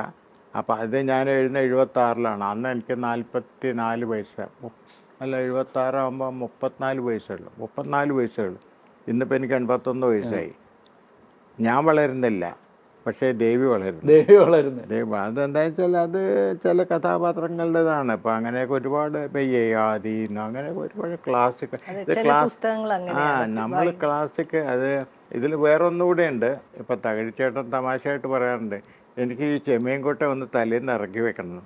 അപ്പോൾ അത് ഞാൻ എഴുതുന്ന എഴുപത്താറിലാണ് അന്ന് എനിക്ക് നാൽപ്പത്തി നാല് വയസ്സ് അല്ല എഴുപത്താറാകുമ്പോൾ മുപ്പത്തിനാല് വയസ്സുള്ളു മുപ്പത്തിനാല് വയസ്സുള്ളു ഇന്നിപ്പോൾ എനിക്ക് എൺപത്തൊന്ന് വയസ്സായി ഞാൻ വളരുന്നില്ല പക്ഷേ ദേവി വളരുന്നു ദേവി വളരുന്നു ദേവി അതെന്താ വെച്ചാൽ അത് ചില കഥാപാത്രങ്ങളുടേതാണ് ഇപ്പം അങ്ങനെയൊക്കെ ഒരുപാട് പെയ്യാതി അങ്ങനെയൊക്കെ ഒരുപാട് ക്ലാസിക് ക്ലാസ് ആ നമ്മൾ ക്ലാസിക് അത് ഇതിൽ വേറൊന്നുകൂടെ ഉണ്ട് ഇപ്പം തകഴിച്ചേട്ടൻ തമാശയായിട്ട് പറയാറുണ്ട് എനിക്ക് ഈ ചെമ്മീൻ കൊട്ട ഒന്ന് തലയിൽ നിന്ന് ഇറക്കി വെക്കണം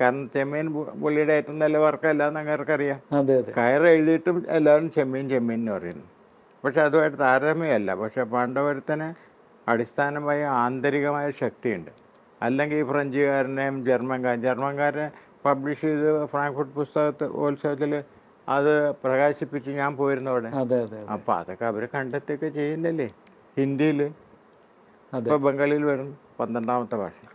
കാരണം ചെമ്മീൻ പുള്ളിയുടെ ഏറ്റവും നല്ല വർക്കല്ല എന്ന് അങ്ങേർക്കറിയാം കയർ എഴുതിയിട്ടും എല്ലാവരും ചെമ്മീൻ ചെമ്മീൻ എന്ന് പറയുന്നു പക്ഷെ അതുമായിട്ട് താരതമ്യമല്ല പക്ഷെ പാണ്ഡവരത്തിന് അടിസ്ഥാനമായ ആന്തരികമായ ശക്തിയുണ്ട് അല്ലെങ്കിൽ ഈ ഫ്രഞ്ചുകാരനെയും ജർമ്മൻകാർ ജർമ്മൻകാരനെ പബ്ലിഷ് ചെയ്ത് ഫ്രാങ്ക്ഫുഡ് പുസ്തകത്തെ ഉത്സവത്തിൽ അത് പ്രകാശിപ്പിച്ച് ഞാൻ പോയിരുന്നു അവിടെ അപ്പം അതൊക്കെ അവർ കണ്ടെത്തിയൊക്കെ ചെയ്യുന്നില്ലേ ഹിന്ദിയിൽ ഇപ്പൊ ബംഗാളിയിൽ വരുന്നു പന്ത്രണ്ടാമത്തെ പാട്ടിൽ